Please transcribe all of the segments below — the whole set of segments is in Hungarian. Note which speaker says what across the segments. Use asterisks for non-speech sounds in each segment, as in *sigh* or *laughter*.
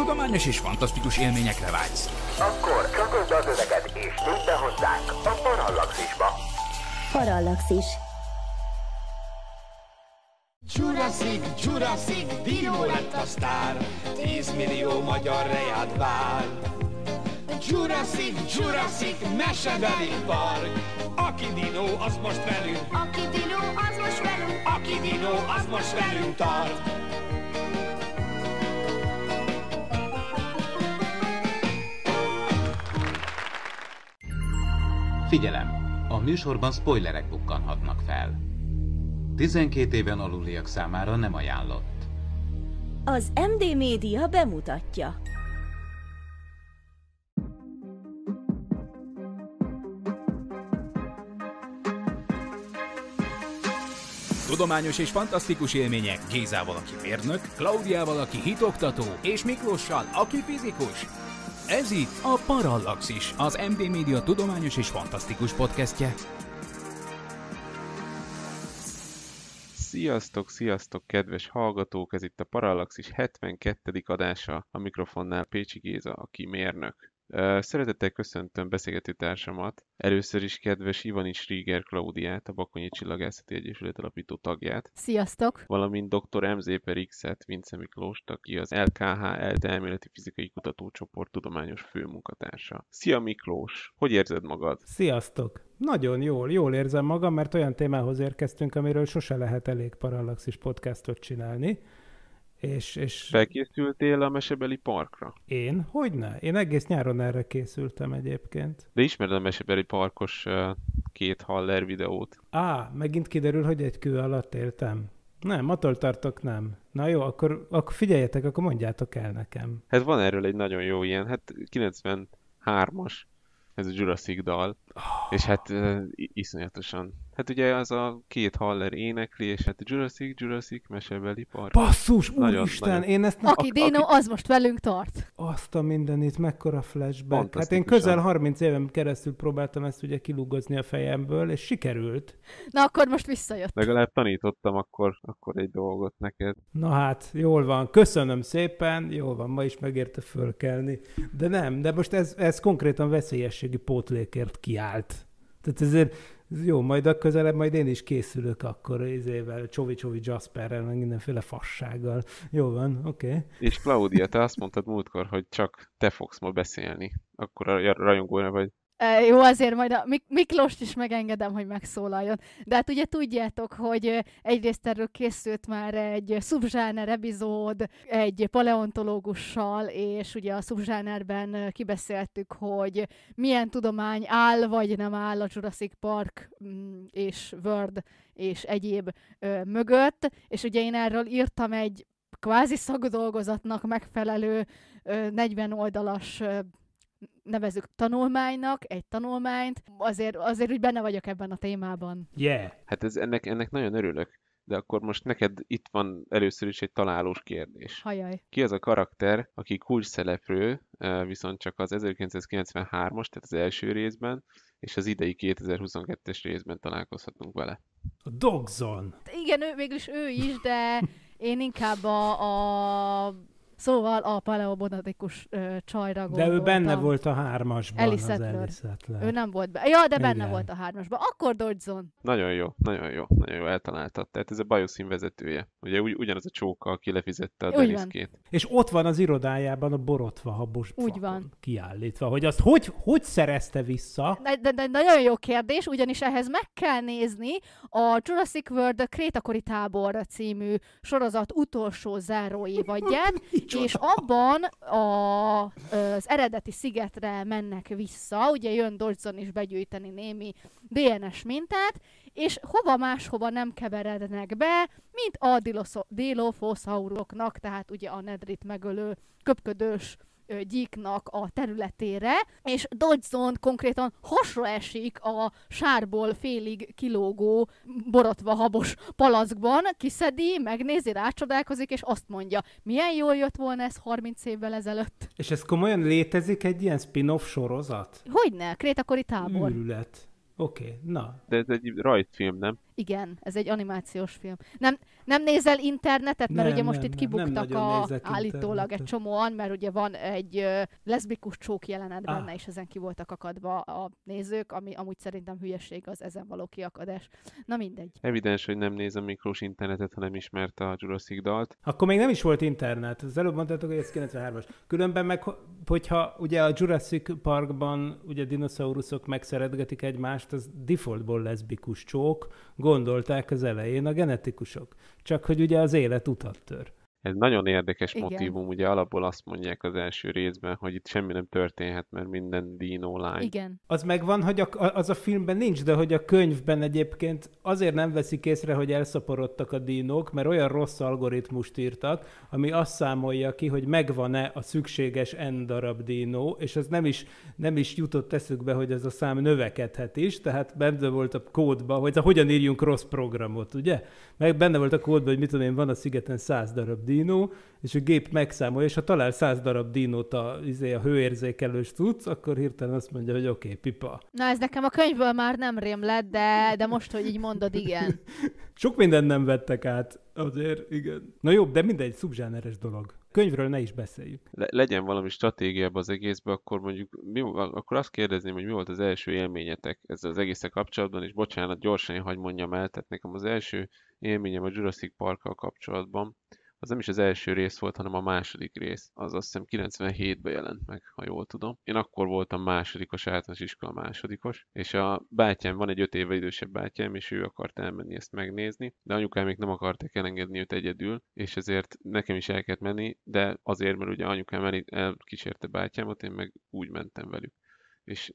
Speaker 1: Tudományos és fantasztikus élményekre vágysz. Akkor csatold az öveket és tűnj be hozzánk a Parallaxisba. Parallaxis. Jurassic, Jurassic, Dino lett a sztár, 10 millió magyar rejád vár. Jurassic, Jurassic, mesebeli park, aki dinó, az most velünk.
Speaker 2: Aki dinó,
Speaker 1: az most velünk. Aki dinó, az most velünk tart. Figyelem! A műsorban spoilerek bukkanhatnak fel. 12 éven aluliak számára nem ajánlott.
Speaker 2: Az MD Média bemutatja.
Speaker 1: Tudományos és fantasztikus élmények Gézával, aki mérnök, Klaudiával, aki hitoktató, és Miklossal, aki fizikus. Ez itt a Parallaxis, az MD Media tudományos és fantasztikus podcastje.
Speaker 3: Sziasztok, sziasztok, kedves hallgatók! Ez itt a Parallaxis 72. adása, a mikrofonnál Pécsi Géza, aki mérnök. Szeretettel köszöntöm beszélgető társamat, először is kedves Ivanics Ríger Klaudiát, a Bakonyi Csillagászati Egyesület alapító tagját. Sziasztok! Valamint dr. MZ per X-et, Vince Miklóst, aki az ELTE elméleti fizikai kutatócsoport tudományos főmunkatársa. Szia Miklós! Hogy érzed magad?
Speaker 4: Sziasztok! Nagyon jól, jól érzem magam, mert olyan témához érkeztünk, amiről sose lehet elég parallaxis podcastot csinálni
Speaker 3: és, és... Felkészültél a mesebeli parkra?
Speaker 4: Én? Hogyne? Én egész nyáron erre készültem egyébként.
Speaker 3: De ismered a mesebeli parkos uh, két haller videót?
Speaker 4: Á, megint kiderül, hogy egy kő alatt éltem. Nem, attól tartok nem. Na jó, akkor, akkor figyeljetek, akkor mondjátok el nekem.
Speaker 3: Hát van erről egy nagyon jó ilyen, hát 93-as, ez a Jurassic dal. És hát iszonyatosan. Hát ugye az a két haller énekli, és hát Jurassic, Jurassic, mesebeli park. Basszus, nagyon, úristen, nagyon... én ezt nem...
Speaker 2: Aki ak- aki... az most velünk tart.
Speaker 4: Azt a mindenit, mekkora flashback. Hát én közel 30 éven keresztül próbáltam ezt ugye kilúgozni a fejemből, és sikerült.
Speaker 2: Na akkor most visszajött.
Speaker 3: Legalább tanítottam akkor, akkor egy dolgot neked.
Speaker 2: Na
Speaker 4: hát, jól van, köszönöm szépen, jól van, ma is megérte fölkelni. De nem, de most ez, ez konkrétan veszélyességi pótlékért kiáll állt. Tehát ezért jó, majd a közelebb, majd én is készülök akkor izével, Csovi-Csovi Jasperrel, meg mindenféle fassággal. Jó van, oké. Okay.
Speaker 3: És Claudia, te azt mondtad múltkor, hogy csak te fogsz ma beszélni. Akkor a rajongóra vagy
Speaker 2: jó, azért majd a Mik- is megengedem, hogy megszólaljon. De hát ugye tudjátok, hogy egyrészt erről készült már egy szubzsáner epizód, egy paleontológussal, és ugye a szubzsánerben kibeszéltük, hogy milyen tudomány áll vagy nem áll a Jurassic Park mm, és World és egyéb ö, mögött, és ugye én erről írtam egy kvázi szakdolgozatnak megfelelő 40 oldalas nevezük tanulmánynak, egy tanulmányt, azért, azért úgy benne vagyok ebben a témában.
Speaker 3: Yeah! Hát ez, ennek, ennek nagyon örülök. De akkor most neked itt van először is egy találós kérdés. Hajaj. Ki az a karakter, aki kulcs szereplő, viszont csak az 1993-as, tehát az első részben, és az idei 2022-es részben találkozhatunk vele.
Speaker 4: A Dogzon!
Speaker 2: Igen, ő, végülis ő is, de én inkább a, a Szóval a paleobonadikus ö, csajra De ő benne volt
Speaker 4: a hármasban, Ellie Settler. az Settler. Ő nem
Speaker 2: volt benne. Ja, de benne Igen. volt a hármasban. Akkor Dodgson.
Speaker 3: Nagyon jó, nagyon jó, nagyon jó, eltaláltad. Tehát ez a Bioszín vezetője. Ugye ugy, ugyanaz a csóka, aki lefizette a Deniszkét.
Speaker 4: És ott van az irodájában a borotva habos Úgy van. kiállítva, hogy azt hogy, hogy szerezte vissza?
Speaker 2: De, de, de, nagyon jó kérdés, ugyanis ehhez meg kell nézni a Jurassic World Krétakori tábor című sorozat utolsó évadját. *laughs* Micsoda? És abban a, az eredeti szigetre mennek vissza, ugye jön Dodson is begyűjteni némi DNS mintát, és hova máshova nem keverednek be, mint a Dilophosauroknak, tehát ugye a Nedrit megölő köpködős gyíknak a területére, és Dodson konkrétan hasra esik a sárból félig kilógó borotva habos palackban, kiszedi, megnézi, rácsodálkozik, és azt mondja, milyen jól jött volna ez 30 évvel ezelőtt.
Speaker 4: És ez komolyan létezik egy ilyen spin-off sorozat?
Speaker 2: Hogyne, krétakori tábor.
Speaker 4: Őrület. Oké, okay,
Speaker 3: na. De ez egy rajtfilm, nem?
Speaker 2: Igen, ez egy animációs film. Nem, nem nézel internetet, mert nem, ugye most nem, itt kibuktak nem, a, állítólag internetet. egy csomóan, mert ugye van egy leszbikus csók jelenet ah. és ezen ki voltak akadva a nézők, ami amúgy szerintem hülyeség az ezen való kiakadás. Na mindegy.
Speaker 3: Evidens, hogy nem nézem Miklós internetet, hanem ismerte a Jurassic dalt. Akkor még nem is
Speaker 4: volt internet. Az előbb mondtátok, hogy ez 93-as. Különben meg, hogyha ugye a Jurassic Parkban ugye dinoszauruszok megszeretgetik egymást, az defaultból leszbikus csók, gondolták az elején a genetikusok. Csak hogy ugye az élet utat tör.
Speaker 3: Ez nagyon érdekes Igen. motivum, ugye alapból azt mondják az első részben, hogy itt semmi nem történhet, mert minden dino lány. Igen.
Speaker 4: Az megvan, hogy a, az a filmben nincs, de hogy a könyvben egyébként azért nem veszik észre, hogy elszaporodtak a dinók, mert olyan rossz algoritmust írtak, ami azt számolja ki, hogy megvan-e a szükséges n darab dinó, és az nem is, nem is jutott eszükbe, hogy ez a szám növekedhet is, tehát benne volt a kódba, hogy hogyan írjunk rossz programot, ugye? Meg benne volt a kódba, hogy mit tudom én, van a szigeten száz darab dinó, és a gép megszámolja, és ha talál száz darab dinót a, izé, a hőérzékelős tudsz, akkor hirtelen azt mondja, hogy oké, okay, pipa.
Speaker 2: Na ez nekem a könyvből már nem rém lett, de, de most, hogy így mondod, igen.
Speaker 4: *laughs* Sok mindent nem vettek át, azért, igen. Na jobb, de mindegy, szubzsáneres dolog. Könyvről ne is beszéljük.
Speaker 3: Le- legyen valami stratégiább az egészben, akkor mondjuk, mi, akkor azt kérdezném, hogy mi volt az első élményetek ezzel az egészek kapcsolatban, és bocsánat, gyorsan hagy mondjam el, tehát nekem az első élményem a Jurassic Parkkal kapcsolatban, az nem is az első rész volt, hanem a második rész. Az azt hiszem 97-ben jelent meg, ha jól tudom. Én akkor voltam másodikos, általános iskola másodikos, és a bátyám, van egy öt éve idősebb bátyám, és ő akart elmenni ezt megnézni, de anyukám még nem akarták elengedni őt egyedül, és ezért nekem is el kellett menni, de azért, mert ugye anyukám el, elkísérte bátyámat, én meg úgy mentem velük. És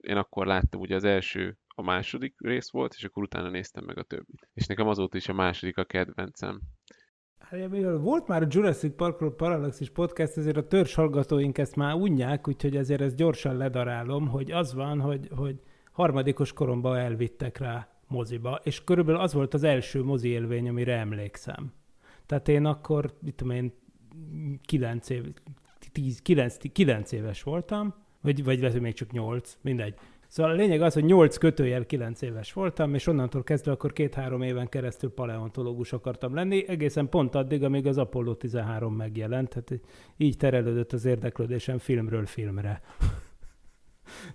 Speaker 3: én akkor láttam ugye az első a második rész volt, és akkor utána néztem meg a többit. És nekem azóta is a második a kedvencem.
Speaker 4: Hát, mivel volt már a Jurassic Parkról Parallaxis podcast, ezért a törzs hallgatóink ezt már unják, úgyhogy ezért ezt gyorsan ledarálom, hogy az van, hogy, hogy harmadikos koromba elvittek rá moziba, és körülbelül az volt az első mozi élvény, amire emlékszem. Tehát én akkor, mit tudom én, 9, év, 10, 9, 9 éves voltam, vagy, vagy lehet, hogy még csak 8, mindegy. Szóval a lényeg az, hogy 8 kötőjel 9 éves voltam, és onnantól kezdve akkor két-három éven keresztül paleontológus akartam lenni, egészen pont addig, amíg az Apollo 13 megjelent. Tehát így terelődött az érdeklődésem filmről filmre. *laughs*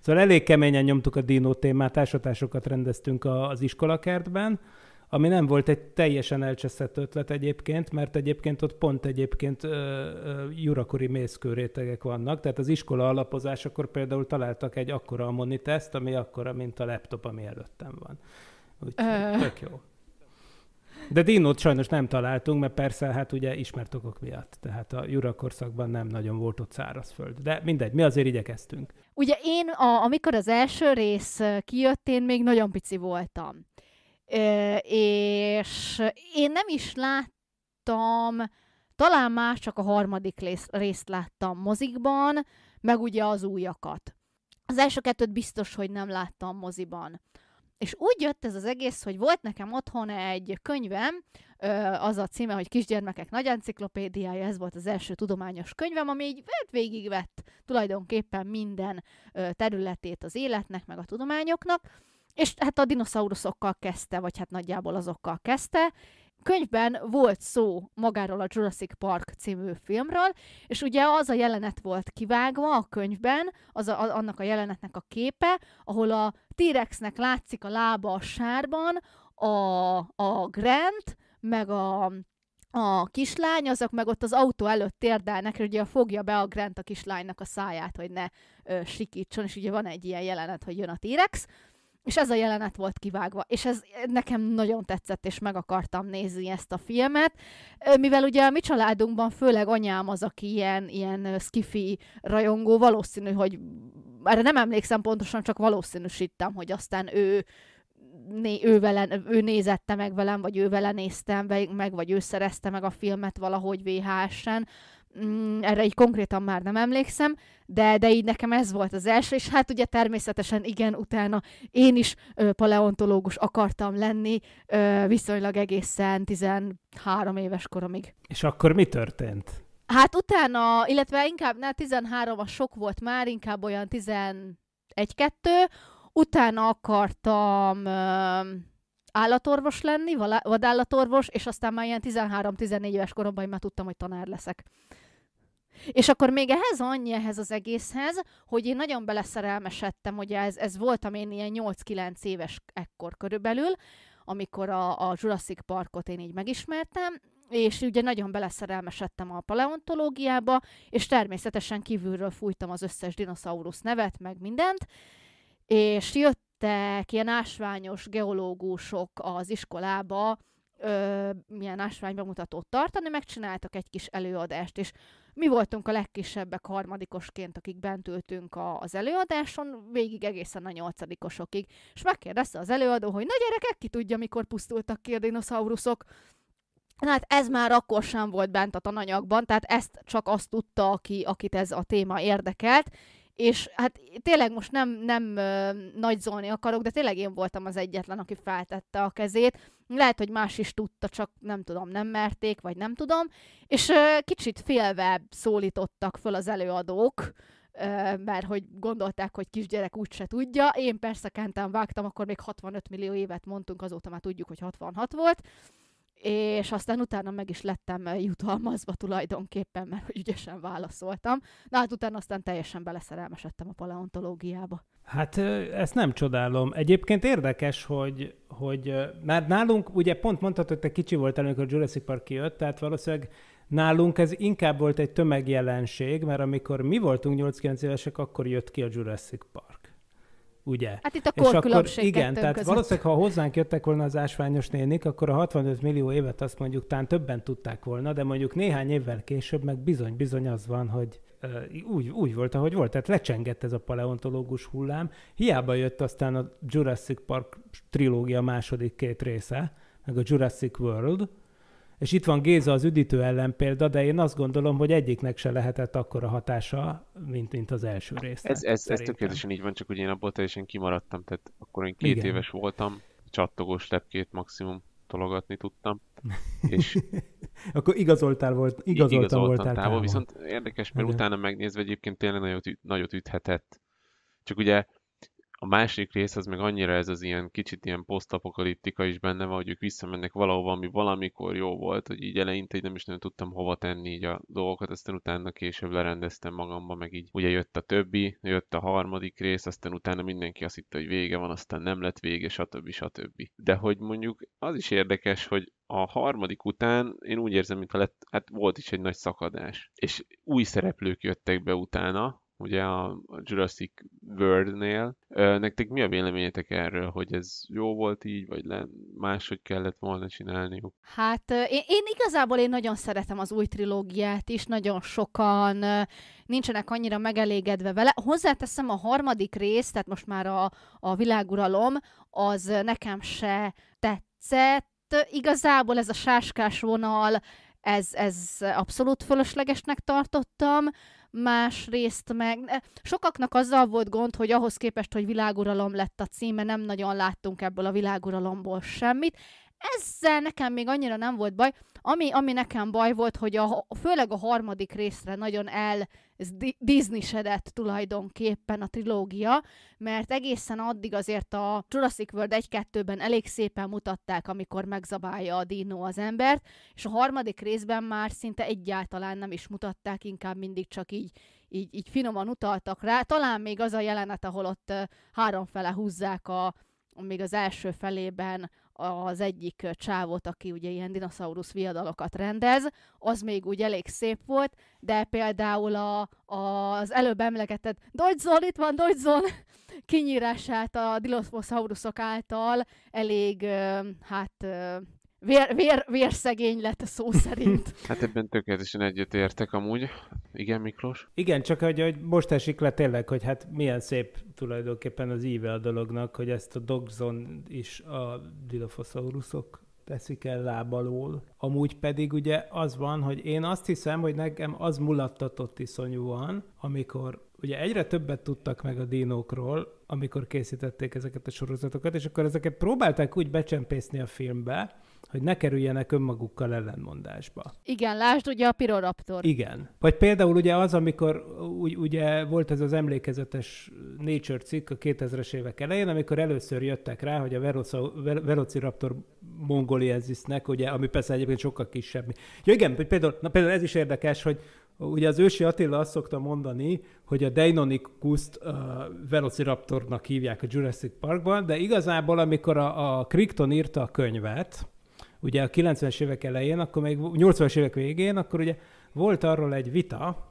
Speaker 4: szóval elég keményen nyomtuk a dinó témát, társatásokat rendeztünk az iskolakertben, ami nem volt egy teljesen elcseszett ötlet egyébként, mert egyébként ott pont egyébként ö, ö, jurakori mészkőrétegek vannak, tehát az iskola akkor például találtak egy akkora ammoniteszt, ami akkora, mint a laptop, ami előttem van. Úgyhogy tök jó. De dinót sajnos nem találtunk, mert persze, hát ugye ismert okok miatt. Tehát a jurakorszakban nem nagyon volt ott szárazföld. De mindegy, mi azért igyekeztünk.
Speaker 2: Ugye én, a, amikor az első rész kijött, én még nagyon pici voltam és én nem is láttam, talán már csak a harmadik részt láttam mozikban, meg ugye az újakat. Az első kettőt biztos, hogy nem láttam moziban. És úgy jött ez az egész, hogy volt nekem otthon egy könyvem, az a címe, hogy Kisgyermekek nagy enciklopédiája, ez volt az első tudományos könyvem, ami így végigvett tulajdonképpen minden területét az életnek, meg a tudományoknak, és hát a dinoszauruszokkal kezdte, vagy hát nagyjából azokkal kezdte. Könyvben volt szó magáról a Jurassic Park című filmről, és ugye az a jelenet volt kivágva a könyvben, az a, a, annak a jelenetnek a képe, ahol a T-rexnek látszik a lába a sárban, a, a Grant, meg a, a kislány, azok meg ott az autó előtt térdelnek, hogy ugye fogja be a Grant a kislánynak a száját, hogy ne ö, sikítson, és ugye van egy ilyen jelenet, hogy jön a T-rex, és ez a jelenet volt kivágva, és ez eh, nekem nagyon tetszett, és meg akartam nézni ezt a filmet, mivel ugye a mi családunkban főleg anyám az, aki ilyen, ilyen skifi rajongó, valószínű, hogy erre nem emlékszem pontosan, csak valószínűsítem, hogy aztán ő, né, ő, vele, ő nézette meg velem, vagy ő vele néztem meg, vagy ő szerezte meg a filmet valahogy VHS-en, Mm, erre így konkrétan már nem emlékszem, de, de így nekem ez volt az első, és hát ugye természetesen igen, utána én is ö, paleontológus akartam lenni ö, viszonylag egészen 13 éves koromig.
Speaker 4: És akkor mi történt?
Speaker 2: Hát utána, illetve inkább, ne, 13 a sok volt már, inkább olyan 11-2, utána akartam... Ö, állatorvos lenni, vadállatorvos, és aztán már ilyen 13-14 éves koromban már tudtam, hogy tanár leszek. És akkor még ehhez annyi ehhez az egészhez, hogy én nagyon beleszerelmesedtem, ugye ez, ez voltam én ilyen 8-9 éves ekkor körülbelül, amikor a, a Jurassic Parkot én így megismertem, és ugye nagyon beleszerelmesedtem a paleontológiába, és természetesen kívülről fújtam az összes dinoszaurusz nevet, meg mindent, és jött jöttek ilyen ásványos geológusok az iskolába, ö, milyen ásványbemutatót tartani, megcsináltak egy kis előadást, és mi voltunk a legkisebbek harmadikosként, akik bent ültünk a, az előadáson, végig egészen a nyolcadikosokig. És megkérdezte az előadó, hogy na gyerekek, ki tudja, mikor pusztultak ki a dinoszauruszok. Na hát ez már akkor sem volt bent a tananyagban, tehát ezt csak azt tudta, aki, akit ez a téma érdekelt, és hát tényleg most nem, nem nagy nagyzolni akarok, de tényleg én voltam az egyetlen, aki feltette a kezét. Lehet, hogy más is tudta, csak nem tudom, nem merték, vagy nem tudom. És ö, kicsit félve szólítottak föl az előadók, ö, mert hogy gondolták, hogy kisgyerek úgyse tudja. Én persze kentem vágtam, akkor még 65 millió évet mondtunk, azóta már tudjuk, hogy 66 volt. Ö, és aztán utána meg is lettem eh, jutalmazva tulajdonképpen, mert hogy ügyesen válaszoltam. Na hát utána aztán teljesen beleszerelmesedtem a paleontológiába.
Speaker 4: Hát ezt nem csodálom. Egyébként érdekes, hogy, hogy már nálunk, ugye pont mondtad, hogy te kicsi voltál, amikor Jurassic Park kijött, tehát valószínűleg Nálunk ez inkább volt egy tömegjelenség, mert amikor mi voltunk 8-9 évesek, akkor jött ki a Jurassic Park ugye? Hát itt a korkülönbség Igen, tehát között. valószínűleg, ha hozzánk jöttek volna az ásványos nénik, akkor a 65 millió évet azt mondjuk tán többen tudták volna, de mondjuk néhány évvel később meg bizony-bizony az van, hogy úgy, úgy volt, ahogy volt. Tehát lecsengett ez a paleontológus hullám. Hiába jött aztán a Jurassic Park trilógia második két része, meg a Jurassic World, és itt van Géza az üdítő ellen példa, de én azt gondolom, hogy egyiknek se lehetett akkora hatása, mint, mint az első rész. Ez, ez, ez tökéletesen
Speaker 3: így van, csak ugye én abból teljesen kimaradtam, tehát akkor én két Igen. éves voltam, csattogós lepkét maximum tologatni tudtam. *laughs* És
Speaker 4: Akkor igazoltál volt, igazoltam, igazoltam voltál távol, távol. Viszont érdekes, mert Igen.
Speaker 3: utána megnézve egyébként tényleg nagyot, nagyot üthetett. Csak ugye a másik rész az meg annyira ez az ilyen kicsit ilyen posztapokaliptika is benne van, hogy ők visszamennek valahova, ami valamikor jó volt, hogy így eleinte így nem is nem tudtam hova tenni így a dolgokat, aztán utána később lerendeztem magamba, meg így ugye jött a többi, jött a harmadik rész, aztán utána mindenki azt hitte, hogy vége van, aztán nem lett vége, stb. stb. De hogy mondjuk az is érdekes, hogy a harmadik után én úgy érzem, mintha lett, hát volt is egy nagy szakadás. És új szereplők jöttek be utána, ugye a Jurassic World-nél. Nektek mi a véleményetek erről, hogy ez jó volt így, vagy le, máshogy kellett volna csinálniuk?
Speaker 2: Hát én, én igazából én nagyon szeretem az új trilógiát is, nagyon sokan nincsenek annyira megelégedve vele. Hozzáteszem a harmadik részt, tehát most már a, a világuralom, az nekem se tetszett. Igazából ez a sáskás vonal, ez, ez abszolút fölöslegesnek tartottam másrészt meg e, sokaknak azzal volt gond, hogy ahhoz képest, hogy világuralom lett a címe, nem nagyon láttunk ebből a világuralomból semmit ezzel nekem még annyira nem volt baj. Ami, ami nekem baj volt, hogy a, főleg a harmadik részre nagyon el disney tulajdonképpen a trilógia, mert egészen addig azért a Jurassic World 1-2-ben elég szépen mutatták, amikor megzabálja a dino az embert, és a harmadik részben már szinte egyáltalán nem is mutatták, inkább mindig csak így, így, így finoman utaltak rá. Talán még az a jelenet, ahol ott háromfele húzzák a, még az első felében az egyik csávot, aki ugye ilyen dinoszaurusz viadalokat rendez, az még úgy elég szép volt, de például a, a, az előbb emlegetett Dodgson, itt van Dodgson, *laughs* kinyírását a dinoszauruszok által elég, hát Vér, vér, vérszegény lett szó szerint.
Speaker 3: *laughs* hát ebben tökéletesen egyet értek amúgy. Igen, Miklós?
Speaker 4: Igen, csak hogy, hogy most esik le tényleg, hogy hát milyen szép tulajdonképpen az íve a dolognak, hogy ezt a Dogzon is a Dilophosaurusok teszik el lábalól. Amúgy pedig ugye az van, hogy én azt hiszem, hogy nekem az mulattatott iszonyúan, amikor ugye egyre többet tudtak meg a dinókról, amikor készítették ezeket a sorozatokat, és akkor ezeket próbálták úgy becsempészni a filmbe, hogy ne kerüljenek önmagukkal ellentmondásba.
Speaker 2: Igen, lásd ugye a Piroraptor. Igen.
Speaker 4: Vagy például ugye az, amikor ugye volt ez az emlékezetes Nature cikk a 2000-es évek elején, amikor először jöttek rá, hogy a Velociraptor mongolienzisnek, ugye, ami persze egyébként sokkal kisebb. Ja igen, például, na például ez is érdekes, hogy Ugye az ősi Attila azt szokta mondani, hogy a Deinonychus-t a Velociraptornak hívják a Jurassic Parkban, de igazából amikor a, a Crichton írta a könyvet, ugye a 90-es évek elején, akkor még 80 es évek végén, akkor ugye volt arról egy vita,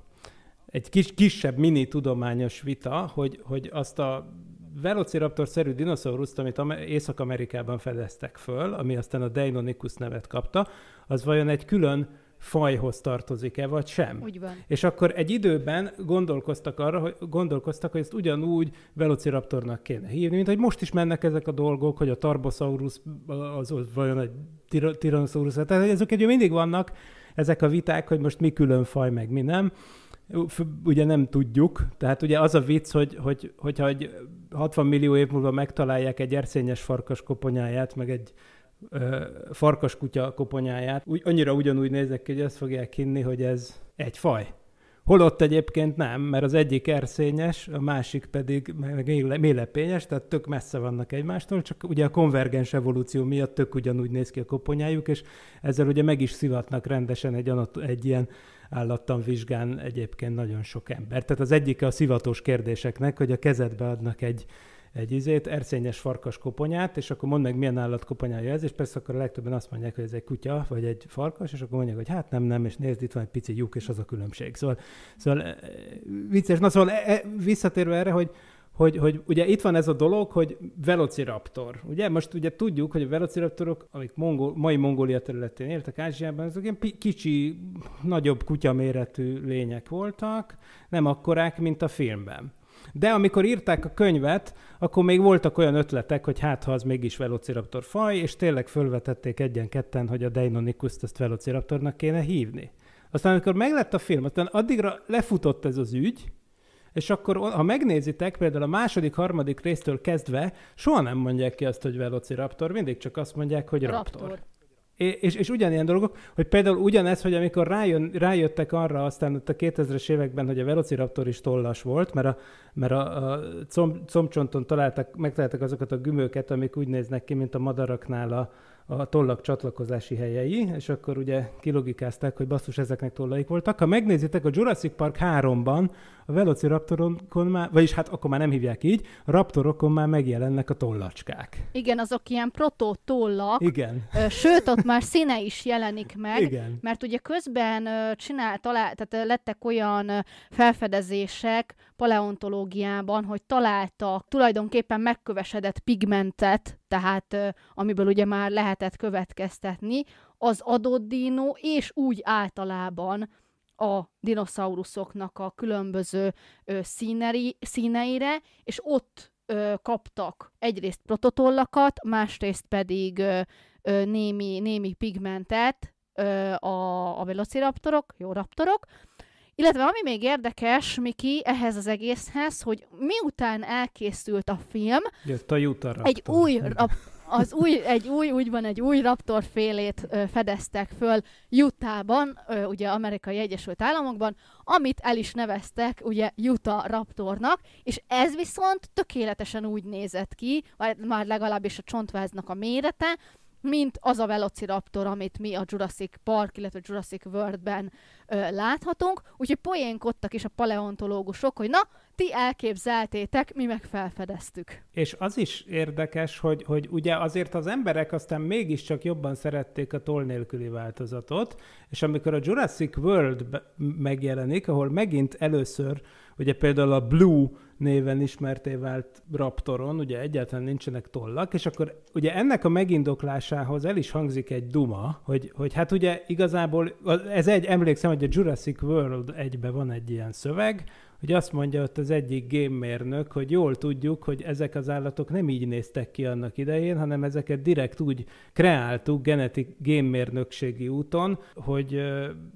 Speaker 4: egy kis, kisebb mini tudományos vita, hogy, hogy azt a Velociraptor-szerű dinoszauruszt, amit Észak-Amerikában fedeztek föl, ami aztán a Deinonychus nevet kapta, az vajon egy külön fajhoz tartozik-e, vagy sem. Úgy van. És akkor egy időben gondolkoztak arra, hogy, gondolkoztak, hogy ezt ugyanúgy velociraptornak kéne hívni, mint hogy most is mennek ezek a dolgok, hogy a Tarbosaurus, az, az vajon egy Tyrannosaurus, tehát ezek ugye mindig vannak ezek a viták, hogy most mi külön faj, meg mi nem ugye nem tudjuk, tehát ugye az a vicc, hogy, hogy, hogyha egy 60 millió év múlva megtalálják egy erszényes farkas koponyáját, meg egy farkaskutya koponyáját, úgy, annyira ugyanúgy néznek ki, hogy azt fogják hinni, hogy ez egy faj. Holott egyébként nem, mert az egyik erszényes, a másik pedig mélepényes, tehát tök messze vannak egymástól, csak ugye a konvergens evolúció miatt tök ugyanúgy néz ki a koponyájuk, és ezzel ugye meg is szivatnak rendesen egy, egy ilyen állattan vizsgán egyébként nagyon sok ember. Tehát az egyik a szivatos kérdéseknek, hogy a kezedbe adnak egy egy izét, erszényes farkas koponyát, és akkor mondd meg, milyen állat koponyája ez, és persze akkor a legtöbben azt mondják, hogy ez egy kutya, vagy egy farkas, és akkor mondják, hogy hát nem, nem, és nézd, itt van egy pici lyuk, és az a különbség. Szóval, szóval e, vicces. Na szóval e, visszatérve erre, hogy, hogy, hogy ugye itt van ez a dolog, hogy velociraptor. Ugye most ugye tudjuk, hogy a velociraptorok, amik mongol, mai Mongólia területén éltek Ázsiában, azok ilyen kicsi, nagyobb kutyaméretű lények voltak, nem akkorák, mint a filmben. De amikor írták a könyvet, akkor még voltak olyan ötletek, hogy hát ha az mégis velociraptor faj, és tényleg fölvetették egyen-ketten, hogy a Deinonychus ezt velociraptornak kéne hívni. Aztán amikor meglett a film, aztán addigra lefutott ez az ügy, és akkor, ha megnézitek, például a második, harmadik résztől kezdve soha nem mondják ki azt, hogy velociraptor, mindig csak azt mondják, hogy raptor. raptor és, és ugyanilyen dolgok, hogy például ugyanez, hogy amikor rájön, rájöttek arra aztán ott a 2000-es években, hogy a Velociraptor is tollas volt, mert a, mert a, a com, comcsonton találtak, megtaláltak azokat a gümöket, amik úgy néznek ki, mint a madaraknál a, a tollak csatlakozási helyei, és akkor ugye kilogikázták, hogy basszus, ezeknek tollaik voltak. Ha megnézitek, a Jurassic Park 3-ban a velociraptorokon már, vagyis hát akkor már nem hívják így, a raptorokon már megjelennek a tollacskák.
Speaker 2: Igen, azok ilyen prototollak.
Speaker 4: Igen. Ö,
Speaker 2: sőt, ott már színe is jelenik meg, Igen. mert ugye közben ö, csinál, talál, tehát lettek olyan felfedezések paleontológiában, hogy találtak tulajdonképpen megkövesedett pigmentet, tehát ö, amiből ugye már lehetett következtetni, az adott dínó, és úgy általában a dinoszauruszoknak a különböző ö, színeri, színeire, és ott ö, kaptak egyrészt prototollakat, másrészt pedig ö, ö, némi, némi pigmentet ö, a, a velociraptorok, jó raptorok, illetve ami még érdekes, Miki, ehhez az egészhez, hogy miután elkészült a film,
Speaker 4: Jött a egy új rap-
Speaker 2: az új, egy új, úgy van, egy új raptor félét ö, fedeztek föl Utahban, ö, ugye Amerikai Egyesült Államokban, amit el is neveztek ugye Utah raptornak, és ez viszont tökéletesen úgy nézett ki, vagy már legalábbis a csontváznak a mérete, mint az a velociraptor, amit mi a Jurassic Park, illetve Jurassic World-ben ö, láthatunk. Úgyhogy poénkodtak is a paleontológusok, hogy na, ti elképzeltétek, mi meg felfedeztük.
Speaker 4: És az is érdekes, hogy, hogy ugye azért az emberek aztán mégiscsak jobban szerették a toll nélküli változatot, és amikor a Jurassic World megjelenik, ahol megint először, ugye például a Blue néven ismerté vált Raptoron, ugye egyáltalán nincsenek tollak, és akkor ugye ennek a megindoklásához el is hangzik egy duma, hogy, hogy hát ugye igazából, ez egy, emlékszem, hogy a Jurassic World egybe van egy ilyen szöveg, hogy azt mondja ott az egyik gémmérnök, hogy jól tudjuk, hogy ezek az állatok nem így néztek ki annak idején, hanem ezeket direkt úgy kreáltuk genetik gémmérnökségi úton, hogy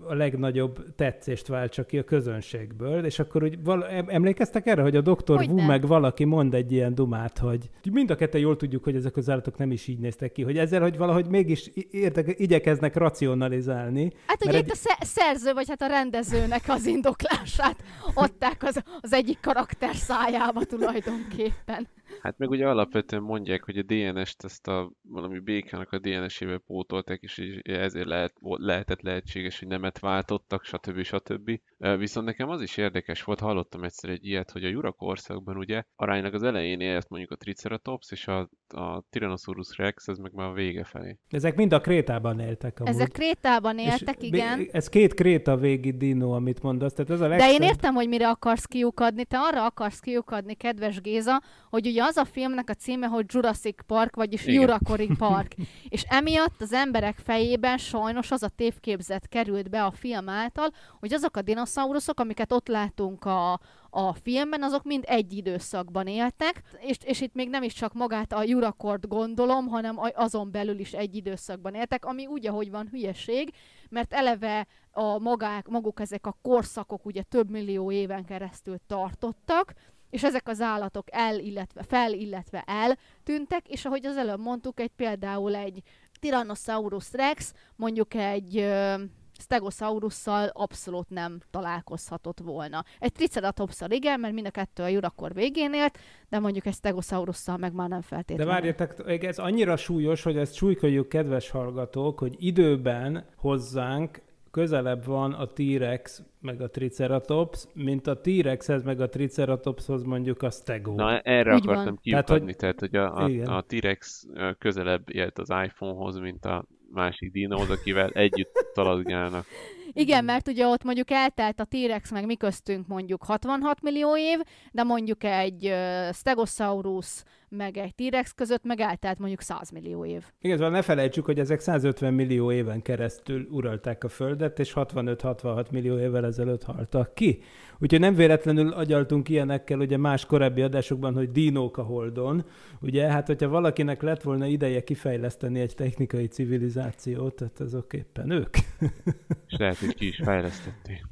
Speaker 4: a legnagyobb tetszést váltsa ki a közönségből, és akkor úgy val- emlékeztek erre, hogy a doktor Wu meg valaki mond egy ilyen dumát, hogy mind a ketten jól tudjuk, hogy ezek az állatok nem is így néztek ki, hogy ezzel, hogy valahogy mégis érdek, igyekeznek racionalizálni. Hát ugye itt egy...
Speaker 2: a szerző, vagy hát a rendezőnek az indoklását ott az, az egyik karakter szájába tulajdonképpen.
Speaker 3: Hát meg ugye alapvetően mondják, hogy a DNS-t ezt a valami békának a dns ével pótolták, és ezért lehet, lehetett lehetséges, hogy nemet váltottak, stb. stb. Viszont nekem az is érdekes volt, hallottam egyszer egy ilyet, hogy a Jura-korszakban ugye aránynak az elején élt mondjuk a Triceratops, és a, a Tyrannosaurus rex, ez meg már a vége felé.
Speaker 4: Ezek mind a Krétában éltek amúgy. Ezek
Speaker 2: Krétában éltek, és igen. Ez
Speaker 4: két Kréta végi dinó, amit mondasz. Tehát ez a legszebb... De én értem,
Speaker 2: hogy mire akarsz kiukadni. Te arra akarsz kiukadni, kedves Géza, hogy ugye az az a filmnek a címe, hogy Jurassic Park, vagyis Igen. Jurakori *laughs* Park. és emiatt az emberek fejében sajnos az a tévképzet került be a film által, hogy azok a dinoszauruszok, amiket ott látunk a, a filmben, azok mind egy időszakban éltek, és, és itt még nem is csak magát a jurakort gondolom, hanem azon belül is egy időszakban éltek, ami úgy, ahogy van hülyeség, mert eleve a magák, maguk ezek a korszakok ugye több millió éven keresztül tartottak, és ezek az állatok el, illetve fel, illetve el tűntek, és ahogy az előbb mondtuk, egy például egy Tyrannosaurus rex, mondjuk egy ö, Stegosaurusszal abszolút nem találkozhatott volna. Egy triceratopszal igen, mert mind a kettő a jurakor végén élt, de mondjuk egy Stegosaurusszal meg már nem feltétlenül. De
Speaker 4: várjátok, ez annyira súlyos, hogy ezt súlykoljuk, kedves hallgatók, hogy időben hozzánk közelebb van a T-rex meg a Triceratops, mint a T-rexhez meg a Triceratopshoz mondjuk a Stego. Na erre
Speaker 3: Így akartam van. kiukadni, tehát hogy, tehát, hogy a, a, a T-rex közelebb élt az iPhonehoz, mint a másik dinóz, akivel együtt taladgálnak.
Speaker 2: Igen, mert ugye ott mondjuk eltelt a T-rex, meg mi köztünk mondjuk 66 millió év, de mondjuk egy uh, Stegosaurus, meg egy T-rex között meg eltelt mondjuk 100 millió év.
Speaker 4: van, szóval ne felejtsük, hogy ezek 150 millió éven keresztül uralták a Földet, és 65-66 millió évvel ezelőtt haltak ki. Úgyhogy nem véletlenül agyaltunk ilyenekkel ugye más korábbi adásokban, hogy dinók a holdon. Ugye, hát hogyha valakinek lett volna ideje kifejleszteni egy technikai civilizációt, tehát éppen ők.
Speaker 3: És lehet, hogy ki is fejlesztették.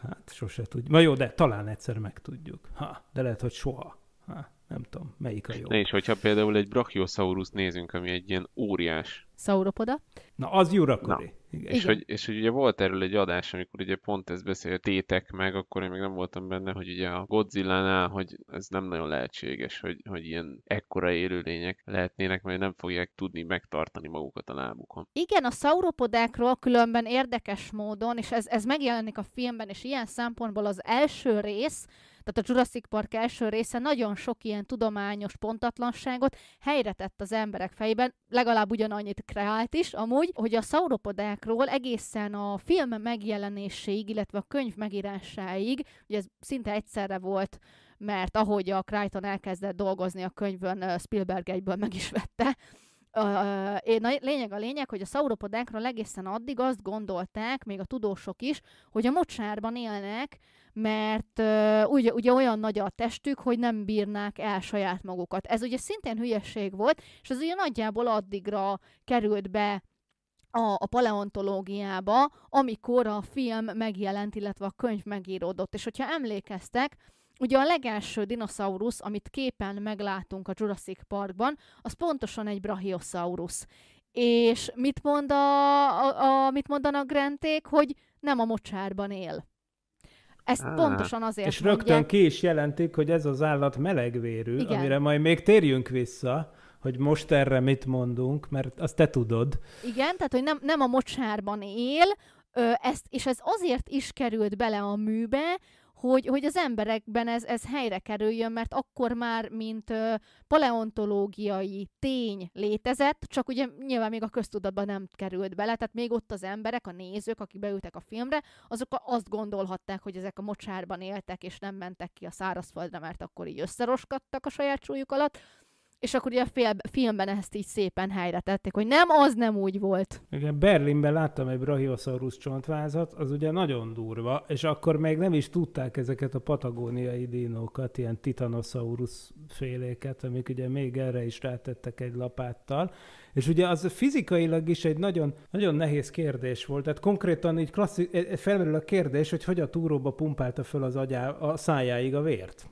Speaker 4: Hát sose tudjuk. Na jó, de talán egyszer megtudjuk. Ha, de lehet, hogy soha. Ha nem tudom, melyik a jó.
Speaker 3: Ne is, hogyha például egy brachiosaurus nézünk, ami egy ilyen óriás...
Speaker 2: Sauropoda?
Speaker 4: Na, az jurakori. Na. Igen.
Speaker 3: És, hogy, és hogy ugye volt erről egy adás, amikor ugye pont ezt beszéltétek meg, akkor én még nem voltam benne, hogy ugye a Godzilla-nál, hogy ez nem nagyon lehetséges, hogy, hogy ilyen ekkora élőlények lehetnének, mert nem fogják tudni megtartani magukat a lábukon.
Speaker 2: Igen, a szauropodákról különben érdekes módon, és ez, ez megjelenik a filmben, és ilyen szempontból az első rész, tehát a Jurassic Park első része nagyon sok ilyen tudományos pontatlanságot helyre tett az emberek fejében, legalább ugyanannyit kreált is, amúgy, hogy a szauropodákról egészen a film megjelenéséig, illetve a könyv megírásáig, ugye ez szinte egyszerre volt mert ahogy a Crichton elkezdett dolgozni a könyvön, Spielberg egyből meg is vette, a lényeg a lényeg, hogy a szauropodákról egészen addig azt gondolták, még a tudósok is, hogy a mocsárban élnek, mert uh, ugye, ugye olyan nagy a testük, hogy nem bírnák el saját magukat. Ez ugye szintén hülyeség volt, és ez ugye nagyjából addigra került be a, a paleontológiába, amikor a film megjelent, illetve a könyv megíródott. És hogyha emlékeztek, Ugye a legelső dinoszaurusz, amit képen meglátunk a Jurassic Parkban, az pontosan egy brachiosaurus. És mit, mond a, a, a, mit mondanak Granték, hogy nem a mocsárban él. Ezt Á, pontosan azért És mondják. rögtön
Speaker 4: ki is jelentik, hogy ez az állat melegvérű, Igen. amire majd még térjünk vissza, hogy most erre mit mondunk, mert azt te tudod.
Speaker 2: Igen, tehát hogy nem, nem a mocsárban él, Ö, ezt, és ez azért is került bele a műbe, hogy, hogy az emberekben ez, ez helyre kerüljön, mert akkor már, mint ö, paleontológiai tény létezett, csak ugye nyilván még a köztudatban nem került bele, tehát még ott az emberek, a nézők, akik beültek a filmre, azok azt gondolhatták, hogy ezek a mocsárban éltek, és nem mentek ki a szárazföldre, mert akkor így összeroskadtak a saját súlyuk alatt, és akkor ugye a fél, filmben ezt így szépen helyre tették, hogy nem, az nem úgy volt.
Speaker 4: Igen, Berlinben láttam egy Brachiosaurus csontvázat, az ugye nagyon durva, és akkor még nem is tudták ezeket a patagóniai dinókat, ilyen titanosaurus féléket, amik ugye még erre is rátettek egy lapáttal. És ugye az fizikailag is egy nagyon, nagyon nehéz kérdés volt. Tehát konkrétan így klasszik, e- e- felmerül a kérdés, hogy hogy a túróba pumpálta föl az agyá, a szájáig a vért.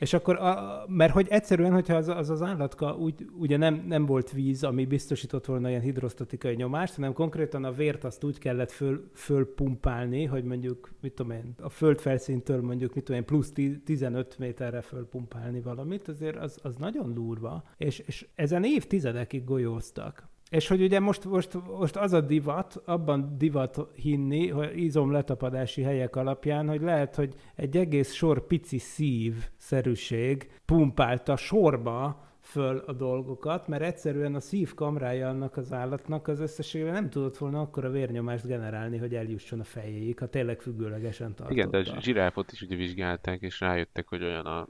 Speaker 4: És akkor, a, mert hogy egyszerűen, hogyha az az, az állatka úgy, ugye nem, nem volt víz, ami biztosított volna ilyen hidrosztatikai nyomást, hanem konkrétan a vért azt úgy kellett föl, fölpumpálni, hogy mondjuk, mit tudom én, a föld felszíntől mondjuk, mit tudom én, plusz 15 méterre fölpumpálni valamit, azért az, az nagyon durva, és, és ezen évtizedekig golyóztak. És hogy ugye most, most, most az a divat, abban divat hinni, hogy izom letapadási helyek alapján, hogy lehet, hogy egy egész sor pici szív szerűség pumpálta sorba föl a dolgokat, mert egyszerűen a szív kamrája annak az állatnak az összességében nem tudott volna akkor a vérnyomást generálni, hogy eljusson a fejéig, ha tényleg függőlegesen tartotta. Igen, de a
Speaker 3: zsiráfot is ugye vizsgálták, és rájöttek, hogy olyan a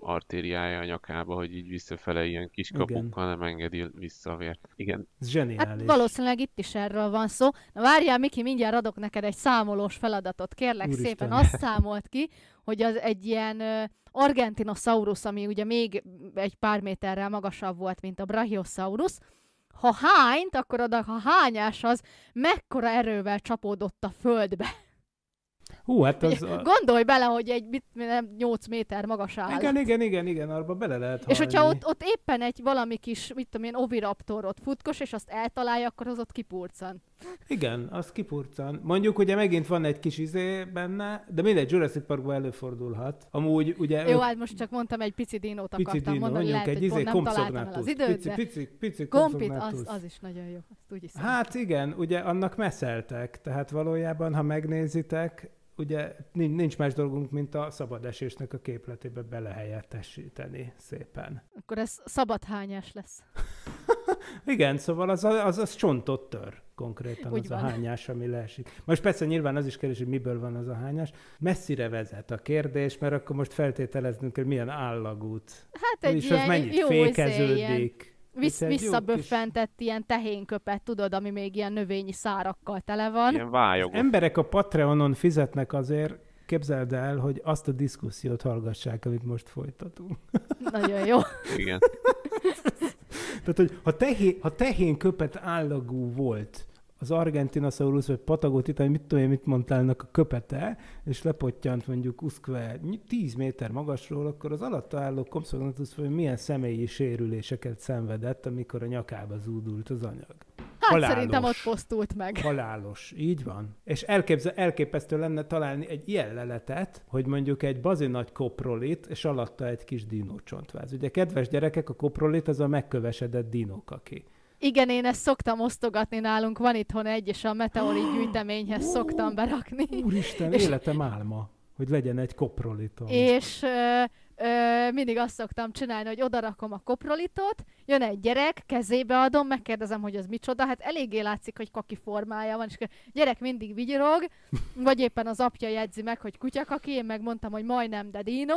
Speaker 3: artériája a nyakába, hogy így visszafele ilyen kis kapukkal nem engedi vissza a vért. Igen. Ez zseniális. Hát valószínűleg
Speaker 2: itt is erről van szó. Na várjál, Miki, mindjárt adok neked egy számolós feladatot. Kérlek Úristen. szépen, azt számolt ki, hogy az egy ilyen argentinosaurus, ami ugye még egy pár méterrel magasabb volt, mint a brachiosaurus, ha hányt, akkor a hányás az mekkora erővel csapódott a földbe.
Speaker 4: Hú, hát az... A... Gondolj
Speaker 2: bele, hogy egy mit, nem, 8 méter magas áll. Igen,
Speaker 4: igen, igen, igen, arba bele lehet halni. És hogyha ott,
Speaker 2: ott éppen egy valami kis, mit tudom én, oviraptorot futkos, és azt eltalálja, akkor az ott kipurcan.
Speaker 4: Igen, az kipurcan. Mondjuk ugye megint van egy kis izé benne, de mindegy, Jurassic Parkban előfordulhat. Amúgy ugye... Jó, ők... hát
Speaker 2: most csak mondtam, egy pici dinót akartam pici dino, mondani, lehet, egy hogy izé, nem találtam el az időt, pici, de... pici, pici kompit, az, az, is nagyon jó. Azt úgy Hát
Speaker 4: igen, ugye annak meszeltek, tehát valójában, ha megnézitek, ugye nincs más dolgunk, mint a esésnek a képletébe belehelyettesíteni szépen.
Speaker 2: Akkor ez szabad hányás lesz. *laughs*
Speaker 4: Igen, szóval az, az, az csontot tör konkrétan Úgy az van. a hányás, ami leesik. Most persze nyilván az is kérdés, hogy miből van az a hányás. Messzire vezet a kérdés, mert akkor most feltételeznünk, hogy milyen állagút. Hát egy és ilyen, az mennyit jó izé, fékeződik.
Speaker 2: Visz, visszaböffentett kis... ilyen tehénköpet, tudod, ami még ilyen növényi szárakkal tele van.
Speaker 3: Ilyen
Speaker 4: Emberek a Patreonon fizetnek azért, képzeld el, hogy azt a diszkusziót hallgassák, amit most folytatunk.
Speaker 2: *laughs* Nagyon jó. Igen. *laughs*
Speaker 4: Tehát, hogy ha, tehé, ha tehén köpet állagú volt az Argentinosaurus, vagy Patagotita, mit tudom én, mit mondtál, a köpete, és lepottyant mondjuk uszkve 10 méter magasról, akkor az alatta álló komszognatus, hogy milyen személyi sérüléseket szenvedett, amikor a nyakába zúdult az anyag. Hát Halálos. szerintem ott
Speaker 2: posztult meg.
Speaker 4: Halálos, így van. És elképze, elképesztő lenne találni egy ilyen leletet, hogy mondjuk egy bazi nagy koprolit, és alatta egy kis dinócsontváz. Ugye kedves gyerekek, a koprolit az a megkövesedett dinókaki.
Speaker 2: Igen, én ezt szoktam osztogatni nálunk, van itthon egy, és a meteorit ah, gyűjteményhez oh, szoktam berakni.
Speaker 4: Úristen, és, életem álma, hogy legyen egy koprolitom.
Speaker 2: És ö, mindig azt szoktam csinálni, hogy odarakom a koprolitot, jön egy gyerek, kezébe adom, megkérdezem, hogy az micsoda, hát eléggé látszik, hogy kaki formája van, és a gyerek mindig vigyorog, vagy éppen az apja jegyzi meg, hogy kaki, én megmondtam, hogy majdnem, de dino,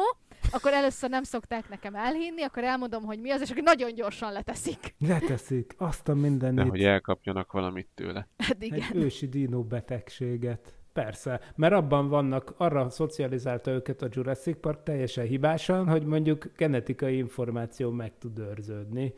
Speaker 2: akkor először nem szokták nekem elhinni, akkor elmondom, hogy mi az, és akkor nagyon gyorsan leteszik.
Speaker 3: Leteszik, azt a mindenit. De, hogy elkapjanak valamit tőle. Hát igen. Egy ősi dino betegséget.
Speaker 4: Persze, mert abban vannak, arra szocializálta őket a Jurassic Park teljesen hibásan, hogy mondjuk genetikai információ meg tud őrződni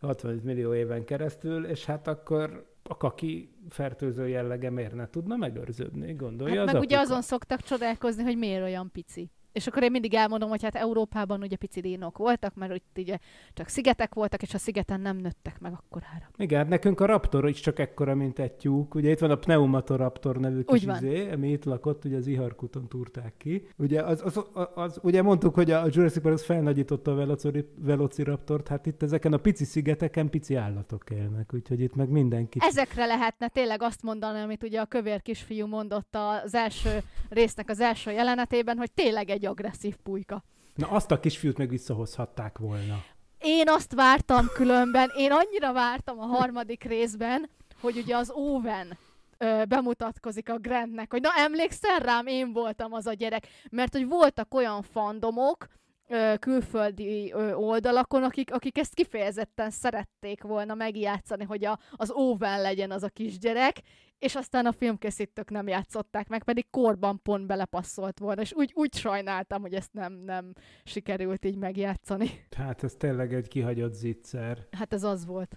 Speaker 4: 65 millió éven keresztül, és hát akkor a kaki fertőző jellege miért ne tudna megőrződni, gondolja hát az meg apuka. ugye azon
Speaker 2: szoktak csodálkozni, hogy miért olyan pici és akkor én mindig elmondom, hogy hát Európában ugye dínok voltak, mert itt ugye csak szigetek voltak, és a szigeten nem nőttek meg akkorára.
Speaker 4: Igen, hát nekünk a raptor is csak ekkora, mint egy tyúk. Ugye itt van a pneumatoraptor nevű kis izé, ami itt lakott, ugye az iharkuton túrták ki. Ugye, az, az, az, az ugye mondtuk, hogy a Jurassic Park felnagyította a velocori, velociraptort, hát itt ezeken a pici szigeteken pici állatok élnek, úgyhogy itt meg mindenki.
Speaker 2: Ezekre lehetne tényleg azt mondani, amit ugye a kövér kisfiú mondott az első résznek az első jelenetében, hogy tényleg egy egy agresszív pulyka.
Speaker 4: Na azt a kisfiút meg visszahozhatták volna.
Speaker 2: Én azt vártam különben, én annyira vártam a harmadik részben, hogy ugye az Owen ö, bemutatkozik a Grantnek, hogy na emlékszel rám, én voltam az a gyerek. Mert hogy voltak olyan fandomok, külföldi oldalakon, akik, akik ezt kifejezetten szerették volna megjátszani, hogy a, az óván legyen az a kisgyerek, és aztán a filmkészítők nem játszották meg, pedig korban pont belepasszolt volna, és úgy, úgy sajnáltam, hogy ezt nem, nem sikerült így megjátszani.
Speaker 4: Hát ez tényleg egy kihagyott zicser.
Speaker 2: Hát ez az volt.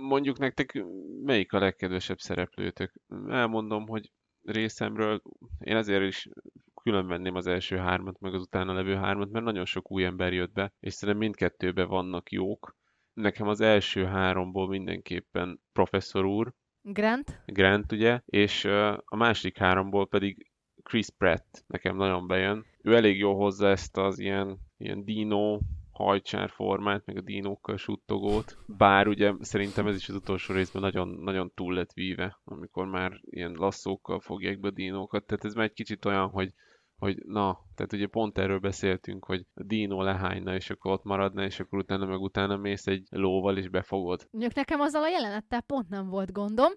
Speaker 3: mondjuk nektek melyik a legkedvesebb szereplőtök? Elmondom, hogy részemről én azért is külön venném az első hármat, meg az utána levő hármat, mert nagyon sok új ember jött be, és szerintem mindkettőbe vannak jók. Nekem az első háromból mindenképpen professzor úr,
Speaker 2: Grant.
Speaker 3: Grant, ugye, és a másik háromból pedig Chris Pratt nekem nagyon bejön. Ő elég jó hozza ezt az ilyen, ilyen dino formát, meg a dinókkal suttogót, bár ugye szerintem ez is az utolsó részben nagyon, nagyon túl lett víve, amikor már ilyen lasszókkal fogják be a dinókat, tehát ez már egy kicsit olyan, hogy hogy na, tehát ugye pont erről beszéltünk, hogy a dino lehányna, és akkor ott maradna, és akkor utána meg utána mész egy lóval, és befogod.
Speaker 2: Mondjuk nekem azzal a jelenettel pont nem volt gondom.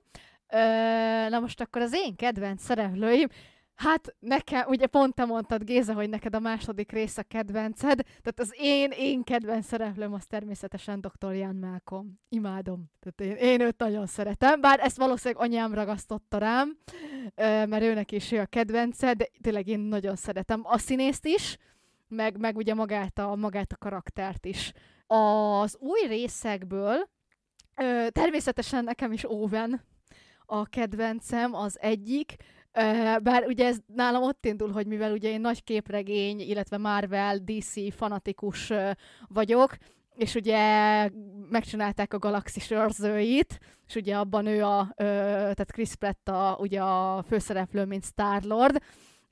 Speaker 2: Ö, na most akkor az én kedvenc szereplőim, Hát nekem, ugye pont te mondtad, Géza, hogy neked a második rész a kedvenced, tehát az én, én kedvenc szereplőm az természetesen Dr. Jan Malcolm. Imádom. Tehát én, én őt nagyon szeretem, bár ezt valószínűleg anyám ragasztotta rám, mert őnek is ő a kedvence, de tényleg én nagyon szeretem a színészt is, meg, meg ugye magát a, magát a karaktert is. Az új részekből természetesen nekem is Owen a kedvencem, az egyik, bár ugye ez nálam ott indul, hogy mivel ugye én nagy képregény, illetve Marvel, DC fanatikus vagyok, és ugye megcsinálták a galaxis őrzőit, és ugye abban ő a, tehát Chris Pratt a, ugye a főszereplő, mint Star-Lord,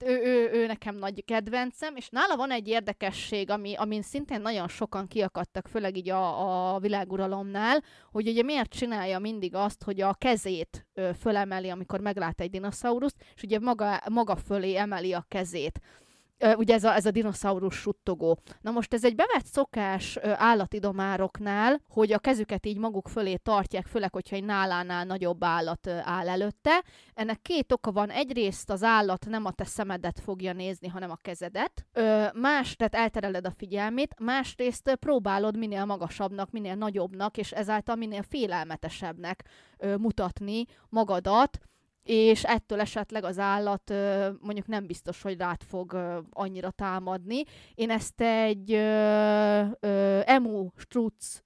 Speaker 2: Hát ő, ő, ő nekem nagy kedvencem, és nála van egy érdekesség, ami, amin szintén nagyon sokan kiakadtak, főleg így a, a világuralomnál, hogy ugye miért csinálja mindig azt, hogy a kezét ö, fölemeli, amikor meglát egy dinoszauruszt, és ugye maga, maga fölé emeli a kezét ugye ez a, ez a dinoszaurus suttogó. Na most ez egy bevett szokás állatidomároknál, hogy a kezüket így maguk fölé tartják, főleg, hogyha egy nálánál nagyobb állat áll előtte. Ennek két oka van. Egyrészt az állat nem a te szemedet fogja nézni, hanem a kezedet. más, tehát eltereled a figyelmét. Másrészt próbálod minél magasabbnak, minél nagyobbnak, és ezáltal minél félelmetesebbnek mutatni magadat, és ettől esetleg az állat mondjuk nem biztos, hogy rád fog annyira támadni. Én ezt egy emu struc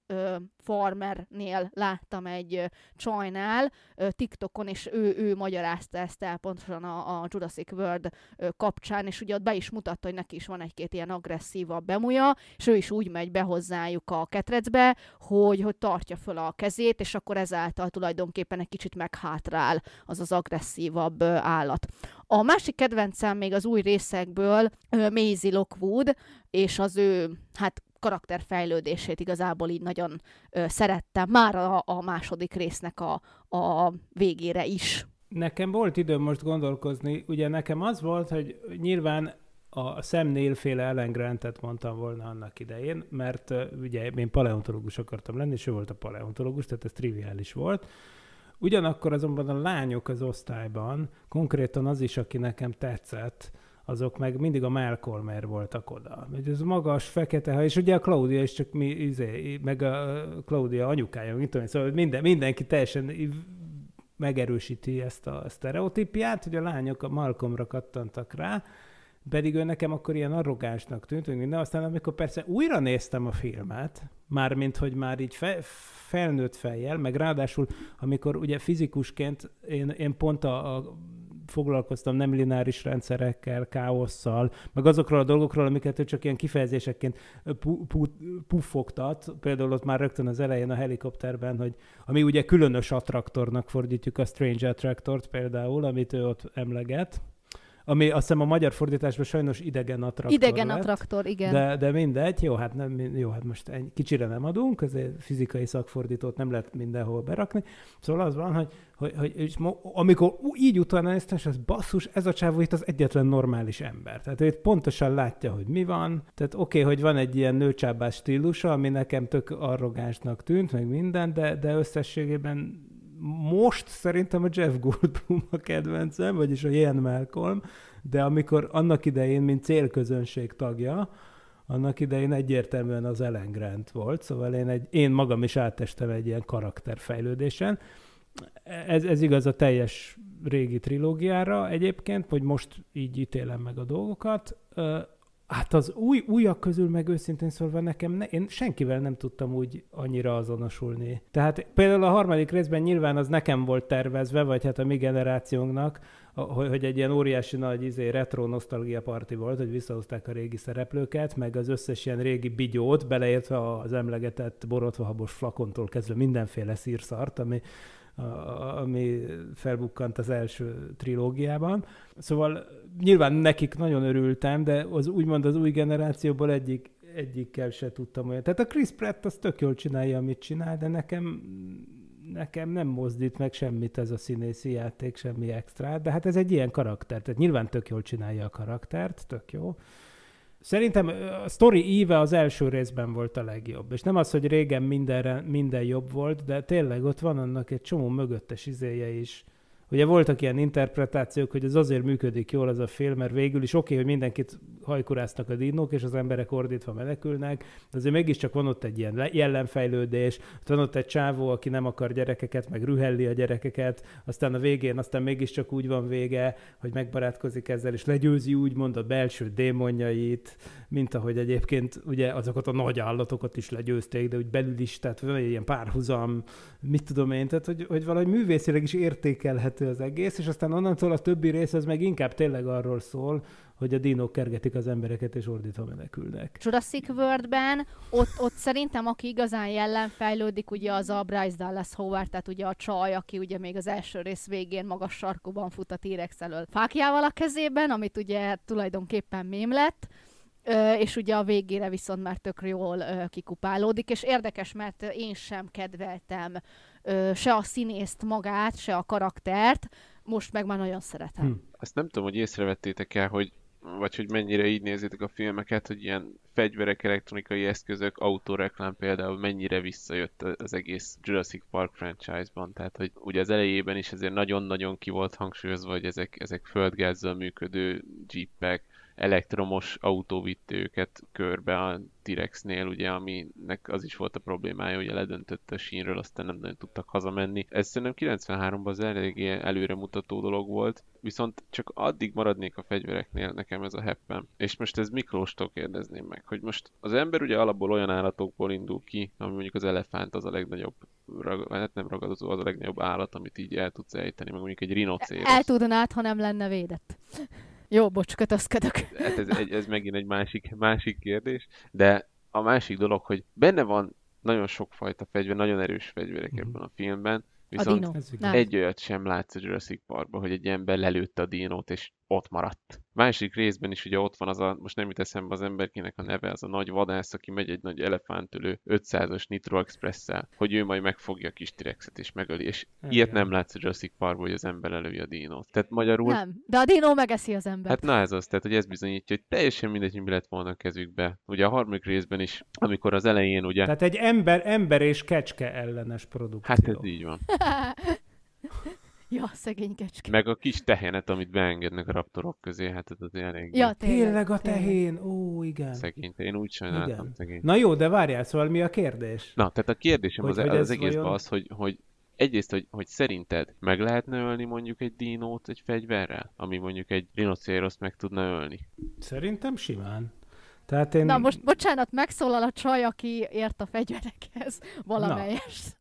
Speaker 2: farmernél láttam egy csajnál TikTokon, és ő, ő magyarázta ezt el pontosan a, a Jurassic World kapcsán, és ugye ott be is mutatta, hogy neki is van egy-két ilyen agresszívabb bemúja és ő is úgy megy be hozzájuk a ketrecbe, hogy, hogy tartja föl a kezét, és akkor ezáltal tulajdonképpen egy kicsit meghátrál az az agresszívabb állat. A másik kedvencem még az új részekből Maisie Lockwood, és az ő hát karakterfejlődését igazából így nagyon ö, szerettem, már a, a második résznek a, a végére is.
Speaker 4: Nekem volt időm most gondolkozni, ugye nekem az volt, hogy nyilván a szemnélféle Ellen Grantet mondtam volna annak idején, mert ugye én paleontológus akartam lenni, és ő volt a paleontológus, tehát ez triviális volt. Ugyanakkor azonban a lányok az osztályban, konkrétan az is, aki nekem tetszett, azok meg mindig a Melkormer voltak oda. Hogy ez magas, fekete, ha, és ugye a Claudia is csak mi, izé, meg a Claudia anyukája, mit tudom, szóval minden, mindenki teljesen megerősíti ezt a sztereotípiát, hogy a lányok a Malcolmra kattantak rá, pedig ő nekem akkor ilyen arrogánsnak tűnt, hogy minden. Aztán amikor persze újra néztem a filmet, mármint, hogy már így fe, felnőtt fejjel, meg ráadásul, amikor ugye fizikusként én, én pont a, a foglalkoztam nem lineáris rendszerekkel, káosszal, meg azokról a dolgokról, amiket ő csak ilyen kifejezéseként pu- pu- puffogtat, például ott már rögtön az elején a helikopterben, hogy ami ugye különös attraktornak fordítjuk a Strange Attractort például, amit ő ott emleget, ami azt hiszem a magyar fordításban sajnos idegen a traktor Idegen lett, a traktor, igen. De, de mindegy, jó, hát, nem, jó, hát most egy kicsire nem adunk, ezért fizikai szakfordítót nem lehet mindenhol berakni. Szóval az van, hogy, hogy, hogy és mo, amikor így utána néztem, és az basszus, ez a csávó itt az egyetlen normális ember. Tehát ő itt pontosan látja, hogy mi van. Tehát oké, okay, hogy van egy ilyen nőcsábás stílusa, ami nekem tök arrogánsnak tűnt, meg minden, de, de összességében most szerintem a Jeff Goldblum a kedvencem, vagyis a Ian Malcolm, de amikor annak idején, mint célközönség tagja, annak idején egyértelműen az Ellen Grant volt, szóval én, egy, én magam is átestem egy ilyen karakterfejlődésen. Ez, ez igaz a teljes régi trilógiára egyébként, hogy most így ítélem meg a dolgokat. Hát az új újak közül meg őszintén szólva nekem, ne, én senkivel nem tudtam úgy annyira azonosulni. Tehát például a harmadik részben nyilván az nekem volt tervezve, vagy hát a mi generációnknak, hogy egy ilyen óriási nagy izé, retro nosztalgia parti volt, hogy visszahozták a régi szereplőket, meg az összes ilyen régi bigyót, beleértve az emlegetett borotvahabos flakontól kezdve mindenféle szírszart, ami ami felbukkant az első trilógiában. Szóval nyilván nekik nagyon örültem, de az úgymond az új generációból egyik egyikkel se tudtam olyan. Tehát a Chris Pratt az tök jól csinálja, amit csinál, de nekem nekem nem mozdít meg semmit ez a színészi játék, semmi extra, de hát ez egy ilyen karakter, tehát nyilván tök jól csinálja a karaktert, tök jó, Szerintem a sztori íve az első részben volt a legjobb. És nem az, hogy régen mindenre, minden jobb volt, de tényleg ott van annak egy csomó mögöttes izéje is. Ugye voltak ilyen interpretációk, hogy ez azért működik jól ez a film, mert végül is oké, okay, hogy mindenkit hajkurásznak a dinók, és az emberek ordítva menekülnek, de azért mégiscsak van ott egy ilyen jellemfejlődés, van ott egy csávó, aki nem akar gyerekeket, meg rühelli a gyerekeket, aztán a végén aztán mégiscsak úgy van vége, hogy megbarátkozik ezzel, és legyőzi úgymond a belső démonjait, mint ahogy egyébként ugye azokat a nagy állatokat is legyőzték, de úgy belül is, tehát van egy ilyen párhuzam, mit tudom én, tehát hogy, hogy valahogy művészileg is értékelhet eredetű az egész, és aztán onnantól a többi rész az meg inkább tényleg arról szól, hogy a dinók kergetik az embereket, és ordítva menekülnek.
Speaker 2: Jurassic Worldben ott, ott szerintem, aki igazán jellem fejlődik, ugye az a Bryce Dallas Howard, tehát ugye a csaj, aki ugye még az első rész végén magas sarkúban fut a T-rex elől fákjával a kezében, amit ugye tulajdonképpen mém lett, és ugye a végére viszont már tök jól kikupálódik, és érdekes, mert én sem kedveltem ö, se a színészt magát, se a karaktert, most meg már nagyon szeretem. Hm.
Speaker 3: Azt nem tudom, hogy észrevettétek-e, hogy vagy hogy mennyire így nézitek a filmeket, hogy ilyen fegyverek, elektronikai eszközök, autóreklám például mennyire visszajött az egész Jurassic Park franchise-ban. Tehát, hogy ugye az elejében is azért nagyon-nagyon ki volt hangsúlyozva, hogy ezek, ezek földgázzal működő jeepek, elektromos autó vitt őket körbe a t nél, ugye, aminek az is volt a problémája, hogy ledöntött a sínről, aztán nem nagyon tudtak hazamenni. Ez szerintem 93-ban az eléggé előremutató dolog volt, viszont csak addig maradnék a fegyvereknél nekem ez a heppen. És most ez Miklóstól kérdezném meg, hogy most az ember ugye alapból olyan állatokból indul ki, ami mondjuk az elefánt az a legnagyobb rag, hát nem ragadozó, az a legnagyobb állat, amit így el tudsz ejteni, meg mondjuk egy rinocéros. El
Speaker 2: tudnád, ha nem lenne védett. Jó, bocs, kötözködök. Hát
Speaker 3: ez, ez, ez megint egy másik, másik kérdés, de a másik dolog, hogy benne van nagyon sokfajta fegyver, nagyon erős fegyverek mm-hmm. ebben a filmben, viszont a egy olyat sem látsz a Jurassic Parkban, hogy egy ember lelőtte a dinót, és ott maradt. Másik részben is ugye ott van az a, most nem jut eszembe az emberkinek a neve, az a nagy vadász, aki megy egy nagy elefántölő 500-as Nitro express hogy ő majd megfogja a kis tirexet és megöli, és Igen. ilyet nem látsz a Jurassic Parkból, hogy az ember elői a dinót. Tehát magyarul... Nem,
Speaker 2: de a dinó megeszi az embert. Hát
Speaker 3: na ez az, tehát hogy ez bizonyítja, hogy teljesen mindegy, mi lett volna a kezükbe. Ugye a harmadik részben is, amikor az elején ugye... Tehát egy
Speaker 4: ember, ember és kecske ellenes produkció. Hát ez így van.
Speaker 2: *laughs* Ja, szegény kecske.
Speaker 3: Meg a kis tehenet, amit beengednek a raptorok közé, hát ez az elég. Ja,
Speaker 2: tényleg, tényleg a tehén, ó,
Speaker 3: igen. Szegény, én úgy sajnáltam igen. szegény. Na jó,
Speaker 4: de várjál, szóval mi a kérdés? Na, tehát
Speaker 3: a kérdésem hogy, az, hogy az, egész vajon... az, hogy, hogy egyrészt, hogy, hogy szerinted meg lehetne ölni mondjuk egy dinót egy fegyverrel, ami mondjuk egy rinocéroszt meg tudna ölni?
Speaker 4: Szerintem simán. Tehát
Speaker 2: én... Na most bocsánat, megszólal a csaj, aki ért a fegyverekhez valamelyest.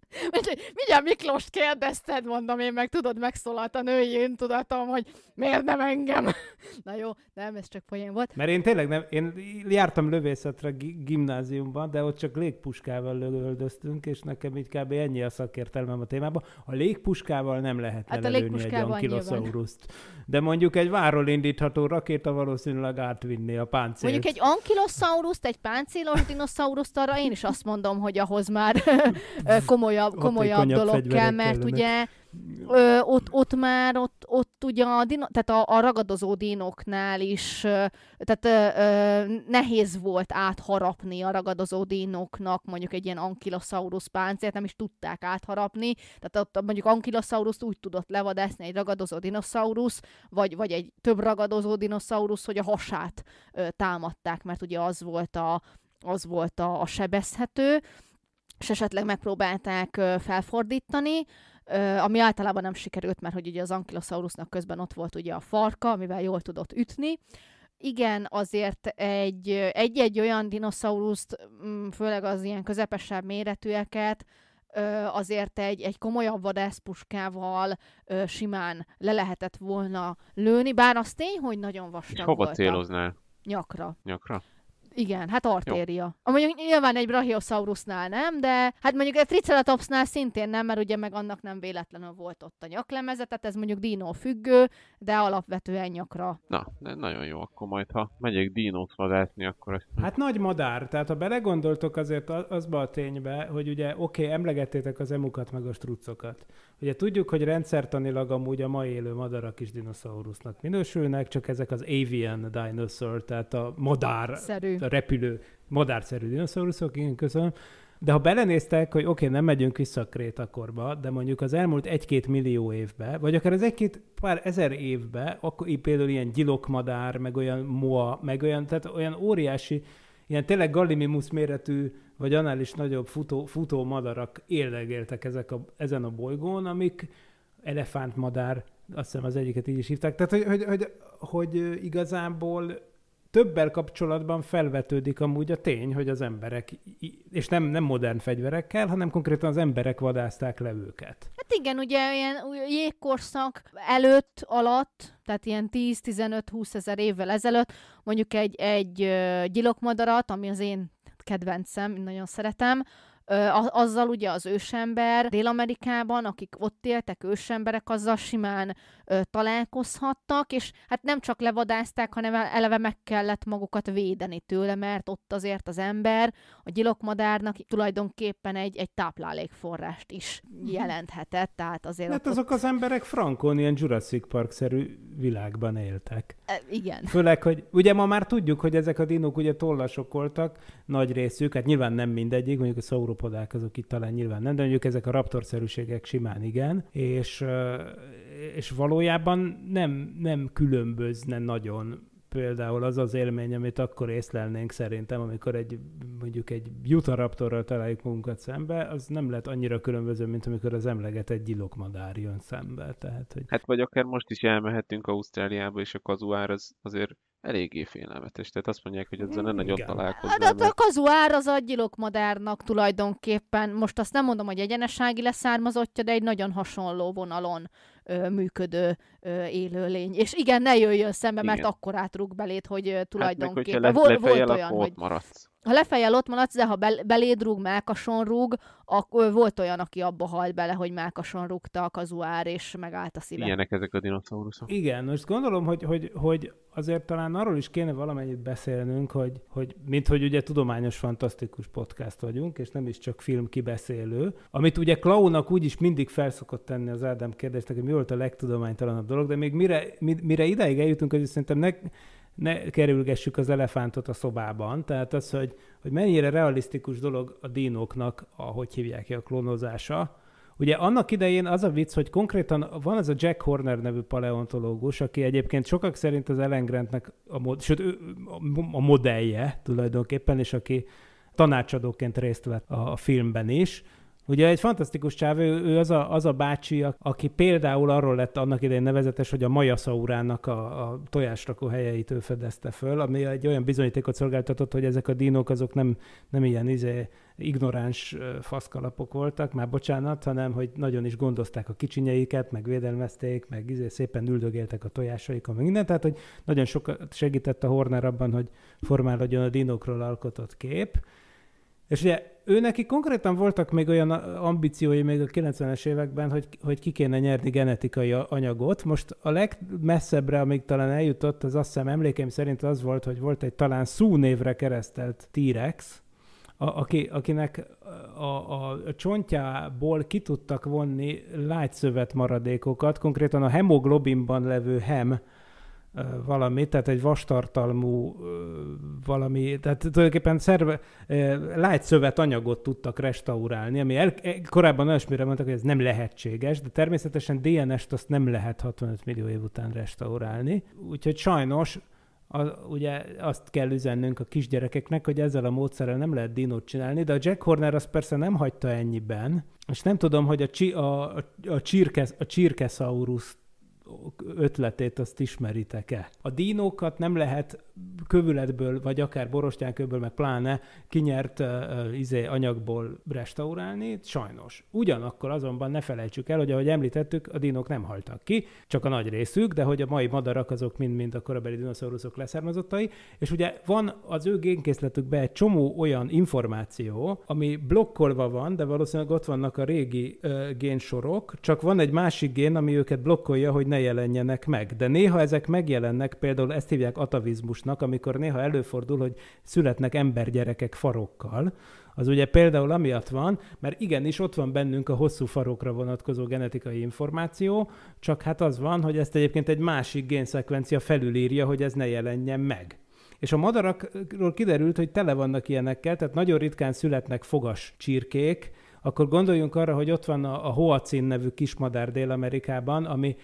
Speaker 2: Mindjárt Miklós kérdezted, mondom én, meg tudod, megszólalt a női öntudatom, hogy miért nem engem. *laughs* Na jó, nem, ez csak poén volt.
Speaker 4: Mert én tényleg nem, én jártam lövészetre gimnáziumban, de ott csak légpuskával lövöldöztünk, és nekem így kb. ennyi a szakértelmem a témában. A légpuskával nem lehet hát lelőni egy ankiloszauruszt. De mondjuk egy váról indítható rakéta valószínűleg átvinni a páncélt. Mondjuk egy
Speaker 2: ankiloszauruszt, egy páncélos dinoszauruszt, arra én is azt mondom, hogy ahhoz már *laughs* komolyan komolyabb, komolyabb dolog kell, mert ugye ö, ott, ott már, ott, ott ugye a, dino, tehát a, a ragadozó dinoknál is, ö, tehát ö, ö, nehéz volt átharapni a ragadozó dinoknak mondjuk egy ilyen ankilosaurus páncélt, nem is tudták átharapni, tehát ott mondjuk ankilosaurus úgy tudott levadászni egy ragadozó dinoszaurusz, vagy, vagy egy több ragadozó dinoszaurusz, hogy a hasát ö, támadták, mert ugye az volt a, az volt a, a sebezhető, és esetleg megpróbálták felfordítani, ami általában nem sikerült, mert hogy ugye az ankylosaurusnak közben ott volt ugye a farka, amivel jól tudott ütni, igen, azért egy, egy olyan dinoszauruszt, mm, főleg az ilyen közepesebb méretűeket, azért egy, egy komolyabb vadászpuskával simán le lehetett volna lőni, bár az tény, hogy nagyon vastag volt. hova céloznál? Nyakra. Nyakra? Igen, hát artéria. Jó. Ah, mondjuk nyilván egy brachiosaurusnál nem, de hát mondjuk egy triceratopsnál szintén nem, mert ugye meg annak nem véletlenül volt ott a nyaklemezet, tehát ez mondjuk dino függő, de alapvetően nyakra.
Speaker 3: Na, de nagyon jó, akkor majd ha megyek dinót vadászni, akkor ezt... Hát nagy madár, tehát ha belegondoltok azért azba
Speaker 4: a ténybe, hogy ugye oké, okay, emlegettétek az emukat meg a struccokat. Ugye tudjuk, hogy rendszertanilag amúgy a mai élő madarak is dinoszaurusznak minősülnek, csak ezek az avian dinosaur, tehát a madár Szerű a repülő madárszerű dinoszauruszok, igen, köszönöm. De ha belenéztek, hogy oké, okay, nem megyünk vissza a krétakorba, de mondjuk az elmúlt egy-két millió évbe, vagy akár az egy-két pár ezer évbe, akkor így például ilyen gyilokmadár, meg olyan moa, meg olyan, tehát olyan óriási, ilyen tényleg gallimimus méretű, vagy annál is nagyobb futó, futó madarak érdegéltek ezek a, ezen a bolygón, amik elefántmadár, azt hiszem az egyiket így is hívták. Tehát, hogy, hogy, hogy, hogy igazából többel kapcsolatban felvetődik amúgy a tény, hogy az emberek, és nem, nem modern fegyverekkel, hanem konkrétan az emberek vadázták le őket.
Speaker 2: Hát igen, ugye ilyen jégkorszak előtt, alatt, tehát ilyen 10-15-20 ezer évvel ezelőtt, mondjuk egy, egy gyilokmadarat, ami az én kedvencem, nagyon szeretem, azzal ugye az ősember Dél-Amerikában, akik ott éltek, ősemberek, azzal simán ö, találkozhattak, és hát nem csak levadázták, hanem eleve meg kellett magukat védeni tőle, mert ott azért az ember a gyilokmadárnak tulajdonképpen egy, egy táplálékforrást is mhm. jelenthetett, tehát azért... Hát ott
Speaker 4: azok ott... az emberek frankon ilyen Jurassic Park-szerű világban éltek. E, igen. Főleg, hogy ugye ma már tudjuk, hogy ezek a dinók ugye tollasok voltak, nagy részük, hát nyilván nem mindegyik, mondjuk a grópodák azok itt talán nyilván nem, de mondjuk ezek a raptorszerűségek simán igen, és, eh, és valójában nem, nem különbözne nagyon például az az élmény, amit akkor észlelnénk szerintem, amikor egy mondjuk egy jutaraptorral találjuk magunkat szembe, az nem lett annyira különböző, mint amikor az emlegetett gyilokmadár jön szembe.
Speaker 3: Tehát, hogy... Hát vagy akár most is elmehetünk Ausztráliába, és a kazuár az azért eléggé félelmetes. Tehát azt mondják, hogy ezzel nem nagyon találkozunk. Hát a
Speaker 2: kazuár az a gyilokmadárnak tulajdonképpen, most azt nem mondom, hogy egyenesági leszármazottja, de egy nagyon hasonló vonalon ö, működő ö, élőlény. És igen, ne jöjjön szembe, igen. mert akkor átrúg belét, hogy tulajdonképpen hát meg, volt, volt olyan, hogy... maradsz ha lefejjel ott maradsz, de ha beléd rúg, melkason rúg, akkor volt olyan, aki abba halt bele, hogy melkason rúgta a kazuár, és megállt a szíve.
Speaker 3: Ilyenek ezek a dinoszauruszok. Igen,
Speaker 4: most gondolom, hogy, hogy, hogy azért talán arról is kéne valamennyit beszélnünk, hogy, hogy mint hogy ugye tudományos fantasztikus podcast vagyunk, és nem is csak film kibeszélő, amit ugye Klaunak úgyis mindig felszokott tenni az Ádám kérdésnek, hogy mi volt a legtudománytalanabb dolog, de még mire, mire ideig eljutunk, hogy szerintem nek, ne kerülgessük az elefántot a szobában. Tehát az, hogy, hogy mennyire realisztikus dolog a dinóknak, ahogy hívják ki a klónozása. Ugye annak idején az a vicc, hogy konkrétan van ez a Jack Horner nevű paleontológus, aki egyébként sokak szerint az Ellen Grantnek a, mod, sőt, a modellje tulajdonképpen, és aki tanácsadóként részt vett a filmben is, Ugye egy fantasztikus csáv, ő, ő az, a, az a bácsi, aki például arról lett annak idején nevezetes, hogy a majaszaurának a, a tojásrakó helyeit ő fedezte föl, ami egy olyan bizonyítékot szolgáltatott, hogy ezek a dinók azok nem, nem ilyen izé, ignoráns faszkalapok voltak, már bocsánat, hanem hogy nagyon is gondozták a kicsinyeiket, meg védelmezték, meg izé, szépen üldögéltek a tojásaikon, meg minden, tehát hogy nagyon sokat segített a Horner abban, hogy formálódjon a dinókról alkotott kép, és ugye ő neki konkrétan voltak még olyan ambíciói még a 90-es években, hogy, hogy ki kéne nyerni genetikai anyagot. Most a legmesszebbre, amíg talán eljutott, az azt hiszem emlékeim szerint az volt, hogy volt egy talán Szú névre keresztelt T-rex, a, aki, akinek a, a, a csontjából ki tudtak vonni lágyszövet maradékokat, konkrétan a hemoglobinban levő hem, valami, tehát egy vastartalmú valami, tehát tulajdonképpen szerve, lágyszövet anyagot tudtak restaurálni, ami el, e, korábban olyasmire mondtak, hogy ez nem lehetséges, de természetesen DNS-t azt nem lehet 65 millió év után restaurálni, úgyhogy sajnos a, ugye azt kell üzennünk a kisgyerekeknek, hogy ezzel a módszerrel nem lehet dinót csinálni, de a Jack Horner azt persze nem hagyta ennyiben, és nem tudom, hogy a, csi, a, a, a, csirke, a csirkeszauruszt ötletét azt ismeritek-e. A dínókat nem lehet kövületből, vagy akár borostyánköbből, meg pláne kinyert uh, izé, anyagból restaurálni, sajnos. Ugyanakkor azonban ne felejtsük el, hogy ahogy említettük, a dinók nem haltak ki, csak a nagy részük, de hogy a mai madarak azok mind-mind a korabeli dinoszauruszok leszármazottai, és ugye van az ő génkészletükben egy csomó olyan információ, ami blokkolva van, de valószínűleg ott vannak a régi uh, génsorok, csak van egy másik gén, ami őket blokkolja, hogy ne jelenjenek meg. De néha ezek megjelennek, például ezt hívják atavizmusnak, amikor néha előfordul, hogy születnek embergyerekek farokkal, az ugye például amiatt van, mert igenis ott van bennünk a hosszú farokra vonatkozó genetikai információ, csak hát az van, hogy ezt egyébként egy másik génszekvencia felülírja, hogy ez ne jelenjen meg. És a madarakról kiderült, hogy tele vannak ilyenekkel, tehát nagyon ritkán születnek fogas csirkék, akkor gondoljunk arra, hogy ott van a, a hoacin nevű kismadár Dél-Amerikában, ami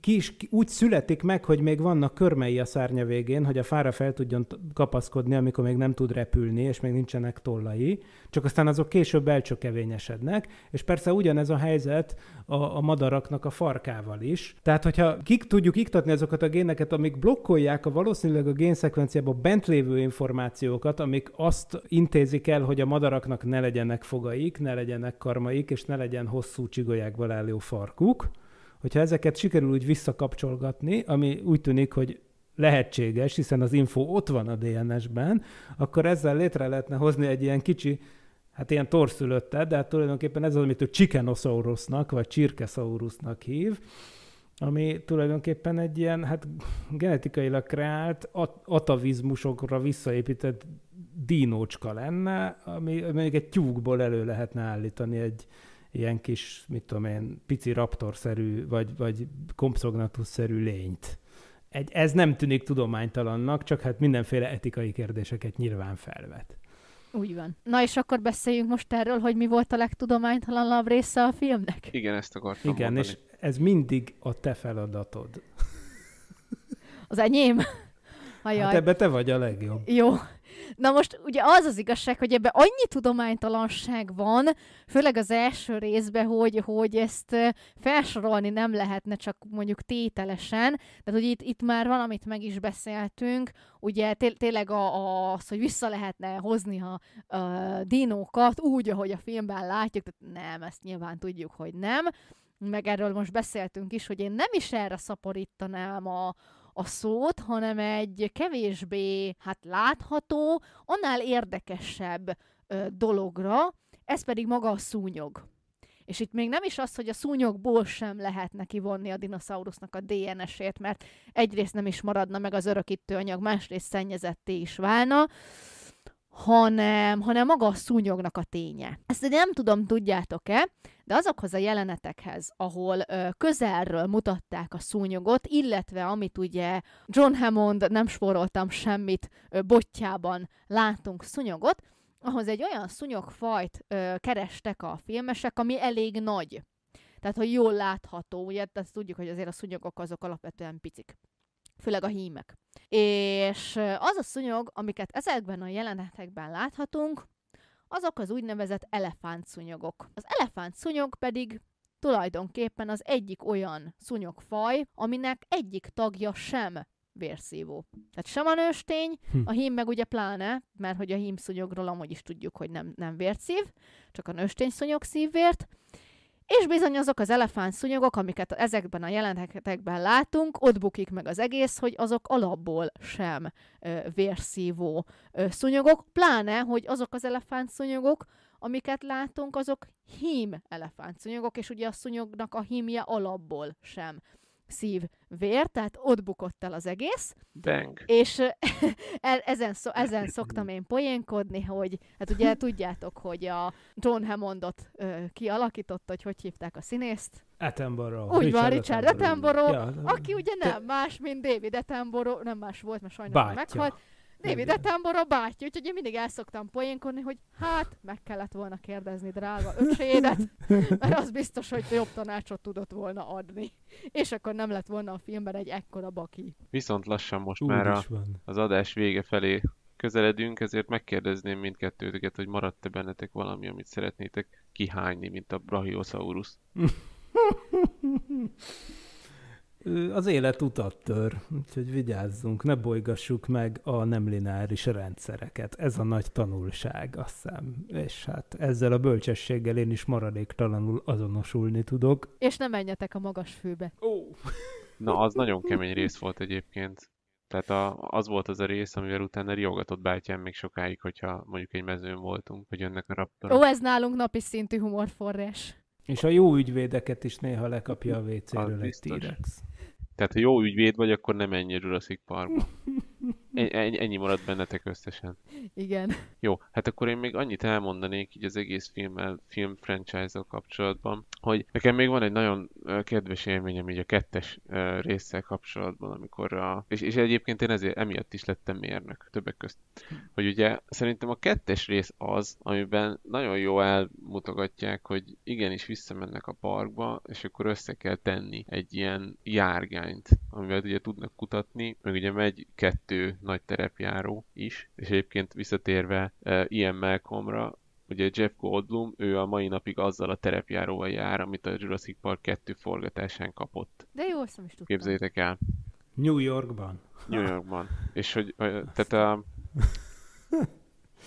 Speaker 4: ki is úgy születik meg, hogy még vannak körmei a szárnya végén, hogy a fára fel tudjon kapaszkodni, amikor még nem tud repülni, és még nincsenek tollai, csak aztán azok később elcsökevényesednek, és persze ugyanez a helyzet a, a madaraknak a farkával is. Tehát, hogyha kik tudjuk iktatni azokat a géneket, amik blokkolják a valószínűleg a génszekvenciában bent lévő információkat, amik azt intézik el, hogy a madaraknak ne legyenek fogaik, ne legyenek karmaik, és ne legyen hosszú csigolyákból álló farkuk, hogyha ezeket sikerül úgy visszakapcsolgatni, ami úgy tűnik, hogy lehetséges, hiszen az info ott van a DNS-ben, akkor ezzel létre lehetne hozni egy ilyen kicsi, hát ilyen torszülötte, de hát tulajdonképpen ez az, amit ő Chickenosaurusnak, vagy Csirkesaurusnak hív, ami tulajdonképpen egy ilyen, hát genetikailag kreált atavizmusokra visszaépített dinócska lenne, ami mondjuk egy tyúkból elő lehetne állítani egy, ilyen kis, mit tudom én, pici raptorszerű, vagy, vagy kompszognatusszerű lényt. Egy, ez nem tűnik tudománytalannak, csak hát mindenféle etikai kérdéseket nyilván felvet.
Speaker 2: Úgy van. Na és akkor beszéljünk most erről, hogy mi volt a legtudománytalanabb része a filmnek?
Speaker 4: Igen, ezt akartam Igen, mondani. és ez mindig a te feladatod.
Speaker 2: Az enyém. Hát Ajaj. Hát ebbe te vagy a legjobb. Jó. Na most ugye az az igazság, hogy ebbe annyi tudománytalanság van, főleg az első részben, hogy, hogy ezt felsorolni nem lehetne csak mondjuk tételesen, tehát hogy itt, itt már valamit meg is beszéltünk, ugye té- tényleg a, a, az, hogy vissza lehetne hozni a, a dinókat úgy, ahogy a filmben látjuk, tehát nem, ezt nyilván tudjuk, hogy nem, meg erről most beszéltünk is, hogy én nem is erre szaporítanám a, a szót, hanem egy kevésbé hát látható, annál érdekesebb ö, dologra, ez pedig maga a szúnyog. És itt még nem is az, hogy a szúnyogból sem lehetne kivonni a dinoszaurusznak a DNS-ét, mert egyrészt nem is maradna meg az örökítő anyag, másrészt szennyezetté is válna hanem, hanem maga a szúnyognak a ténye. Ezt nem tudom, tudjátok-e, de azokhoz a jelenetekhez, ahol ö, közelről mutatták a szúnyogot, illetve amit ugye John Hammond, nem spóroltam semmit, ö, botjában látunk szúnyogot, ahhoz egy olyan szúnyogfajt ö, kerestek a filmesek, ami elég nagy. Tehát, hogy jól látható, ugye, tehát tudjuk, hogy azért a szúnyogok azok alapvetően picik. Főleg a hímek. És az a szúnyog, amiket ezekben a jelenetekben láthatunk, azok az úgynevezett szúnyogok. Az szúnyog pedig tulajdonképpen az egyik olyan szúnyogfaj, aminek egyik tagja sem vérszívó. Tehát sem a nőstény, hm. a hím meg ugye pláne, mert hogy a hím szúnyogról amúgy is tudjuk, hogy nem, nem vérszív, csak a nőstény szúnyog szívvért, és bizony azok az elefánt szúnyogok, amiket ezekben a jelenetekben látunk, ott bukik meg az egész, hogy azok alapból sem ö, vérszívó ö, szúnyogok, pláne, hogy azok az elefánt szúnyogok, amiket látunk, azok hím elefánt szúnyogok, és ugye a szúnyognak a hímje alapból sem szív vér, tehát ott bukott el az egész. Bang. És *laughs* e-, ezen, szó, ezen szoktam én poénkodni, hogy hát ugye *laughs* tudjátok, hogy a John Hammondot ö, kialakított, hogy hogy hívták a színészt.
Speaker 4: Attenborough. Úgy Richard van, Richard Attenborough, Attenborough ja,
Speaker 2: aki ugye nem te... más, mint David Attenborough, nem más volt, mert sajnos meghalt. David Attenborough bátyja, úgyhogy én mindig elszoktam, poénkodni, hogy hát, meg kellett volna kérdezni drága öcsédet, mert az biztos, hogy jobb tanácsot tudott volna adni. És akkor nem lett volna a filmben egy ekkora baki.
Speaker 3: Viszont lassan most Úgy már a, az adás vége felé közeledünk, ezért megkérdezném mindkettőtöket, hogy maradt-e bennetek valami, amit szeretnétek kihányni, mint a Brachiosaurus. *laughs*
Speaker 4: az élet utat tör, úgyhogy vigyázzunk, ne bolygassuk meg a nem lineáris rendszereket. Ez a nagy tanulság, azt hiszem. És hát ezzel a bölcsességgel én is maradéktalanul azonosulni tudok.
Speaker 2: És ne menjetek a magas főbe. Ó. Oh.
Speaker 3: Na, az nagyon kemény rész volt egyébként. Tehát a, az volt az a rész, amivel utána riogatott bátyám még sokáig, hogyha mondjuk egy mezőn voltunk, hogy jönnek a raptorok. Ó, ez
Speaker 2: nálunk napi szintű humorforrás.
Speaker 4: És a jó ügyvédeket is néha lekapja a WC-ről egy
Speaker 2: t
Speaker 3: tehát, ha jó ügyvéd vagy, akkor nem ennyi Jurassic Parkba. Ennyi, ennyi maradt bennetek összesen. Igen. Jó, hát akkor én még annyit elmondanék így az egész film, film franchise al kapcsolatban, hogy nekem még van egy nagyon kedves élményem így a kettes résszel kapcsolatban, amikor a... És, és egyébként én ezért emiatt is lettem mérnök többek közt. Hogy ugye szerintem a kettes rész az, amiben nagyon jó elmutogatják, hogy igenis visszamennek a parkba, és akkor össze kell tenni egy ilyen járgányt, amivel ugye tudnak kutatni, meg ugye megy kettő nagy terepjáró is, és egyébként visszatérve uh, Ian Malcolmra, Ugye Jeff Goldblum, ő a mai napig azzal a terepjáróval jár, amit a Jurassic Park 2 forgatásán kapott. De jó, azt is tudtam. Képzeljétek el. New Yorkban. New Yorkban. És hogy, tehát a,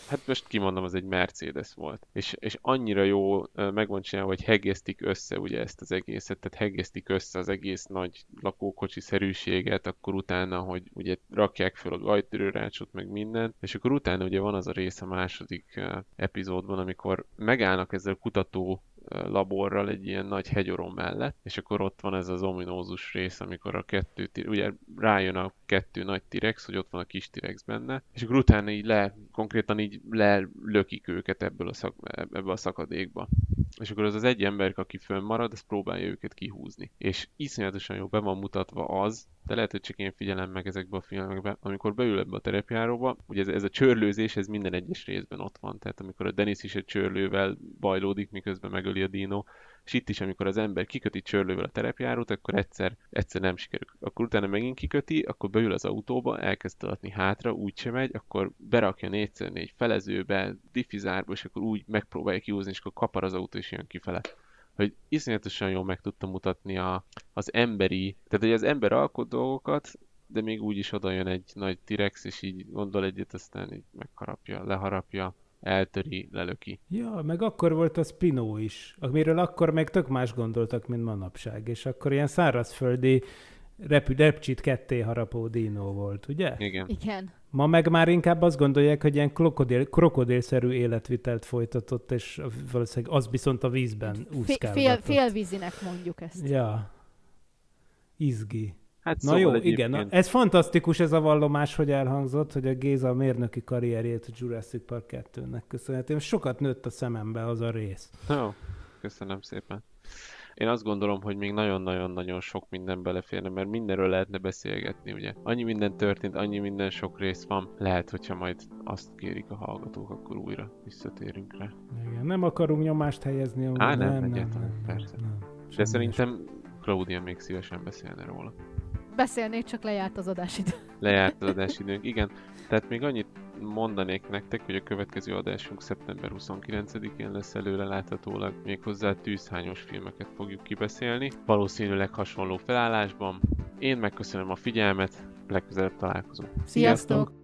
Speaker 3: hát most kimondom, az egy Mercedes volt. És, és annyira jó meg van csinálva, hogy hegesztik össze ugye ezt az egészet, tehát hegesztik össze az egész nagy lakókocsi szerűséget, akkor utána, hogy ugye rakják föl a gajtörőrácsot, meg mindent, és akkor utána ugye van az a rész a második epizódban, amikor megállnak ezzel a kutató laborral egy ilyen nagy hegyorom mellett, és akkor ott van ez az ominózus rész, amikor a kettő, ugye rájön a kettő nagy tirex, hogy ott van a kis tirex benne, és akkor utána így le, konkrétan így lelökik őket ebből a, szak, ebből a szakadékba és akkor az az egy ember, aki fönnmarad, ezt próbálja őket kihúzni. És iszonyatosan jó be van mutatva az, de lehet, hogy csak én figyelem meg ezekbe a filmekbe, amikor beül ebbe a terepjáróba, ugye ez, ez a csörlőzés, ez minden egyes részben ott van, tehát amikor a Dennis is egy csörlővel bajlódik, miközben megöli a Dino, és itt is, amikor az ember kiköti csörlővel a terepjárót, akkor egyszer, egyszer nem sikerül. Akkor utána megint kiköti, akkor beül az autóba, elkezd tartni hátra, úgy sem megy, akkor berakja 4x4 felezőbe, diffizárba, és akkor úgy megpróbálja kihúzni, és akkor kapar az autó, és jön kifele hogy iszonyatosan jól meg tudtam mutatni a, az emberi, tehát hogy az ember alkot dolgokat, de még úgy is oda jön egy nagy T-rex, és így gondol egyet, aztán így megharapja, leharapja, eltöri, lelöki.
Speaker 4: Ja, meg akkor volt a Spinó is, amiről akkor még tök más gondoltak, mint manapság, és akkor ilyen szárazföldi repü- repcsit ketté harapó dinó volt, ugye?
Speaker 2: Igen. Igen.
Speaker 4: Ma meg már inkább azt gondolják, hogy ilyen krokodil, krokodilszerű életvitelt folytatott, és valószínűleg az viszont a vízben úszkálgatott. Fél, fél,
Speaker 2: félvízinek mondjuk ezt.
Speaker 4: Ja. Izgi. Hát na szóval jó, egyébként... igen. Na, ez fantasztikus ez a vallomás, hogy elhangzott, hogy a Géza a mérnöki karrierjét a Jurassic Park 2-nek köszönhetően. Sokat nőtt a szemembe az a
Speaker 3: rész. Jó, köszönöm szépen. Én azt gondolom, hogy még nagyon-nagyon-nagyon sok minden beleférne, mert mindenről lehetne beszélgetni, ugye? Annyi minden történt, annyi minden sok rész van. Lehet, hogyha majd azt kérik a hallgatók, akkor újra visszatérünk rá.
Speaker 4: Igen, nem akarunk nyomást helyezni. Á, nem, nem, nem, nem, persze.
Speaker 3: Nem, De szerintem Claudia még szívesen beszélne róla
Speaker 2: beszélnék, csak lejárt az adásidő.
Speaker 3: Lejárt az adásidőnk, igen. Tehát még annyit mondanék nektek, hogy a következő adásunk szeptember 29-én lesz előre láthatólag méghozzá tűzhányos filmeket fogjuk kibeszélni, valószínűleg hasonló felállásban. Én megköszönöm a figyelmet, legközelebb találkozunk. Sziasztok! Sziasztok!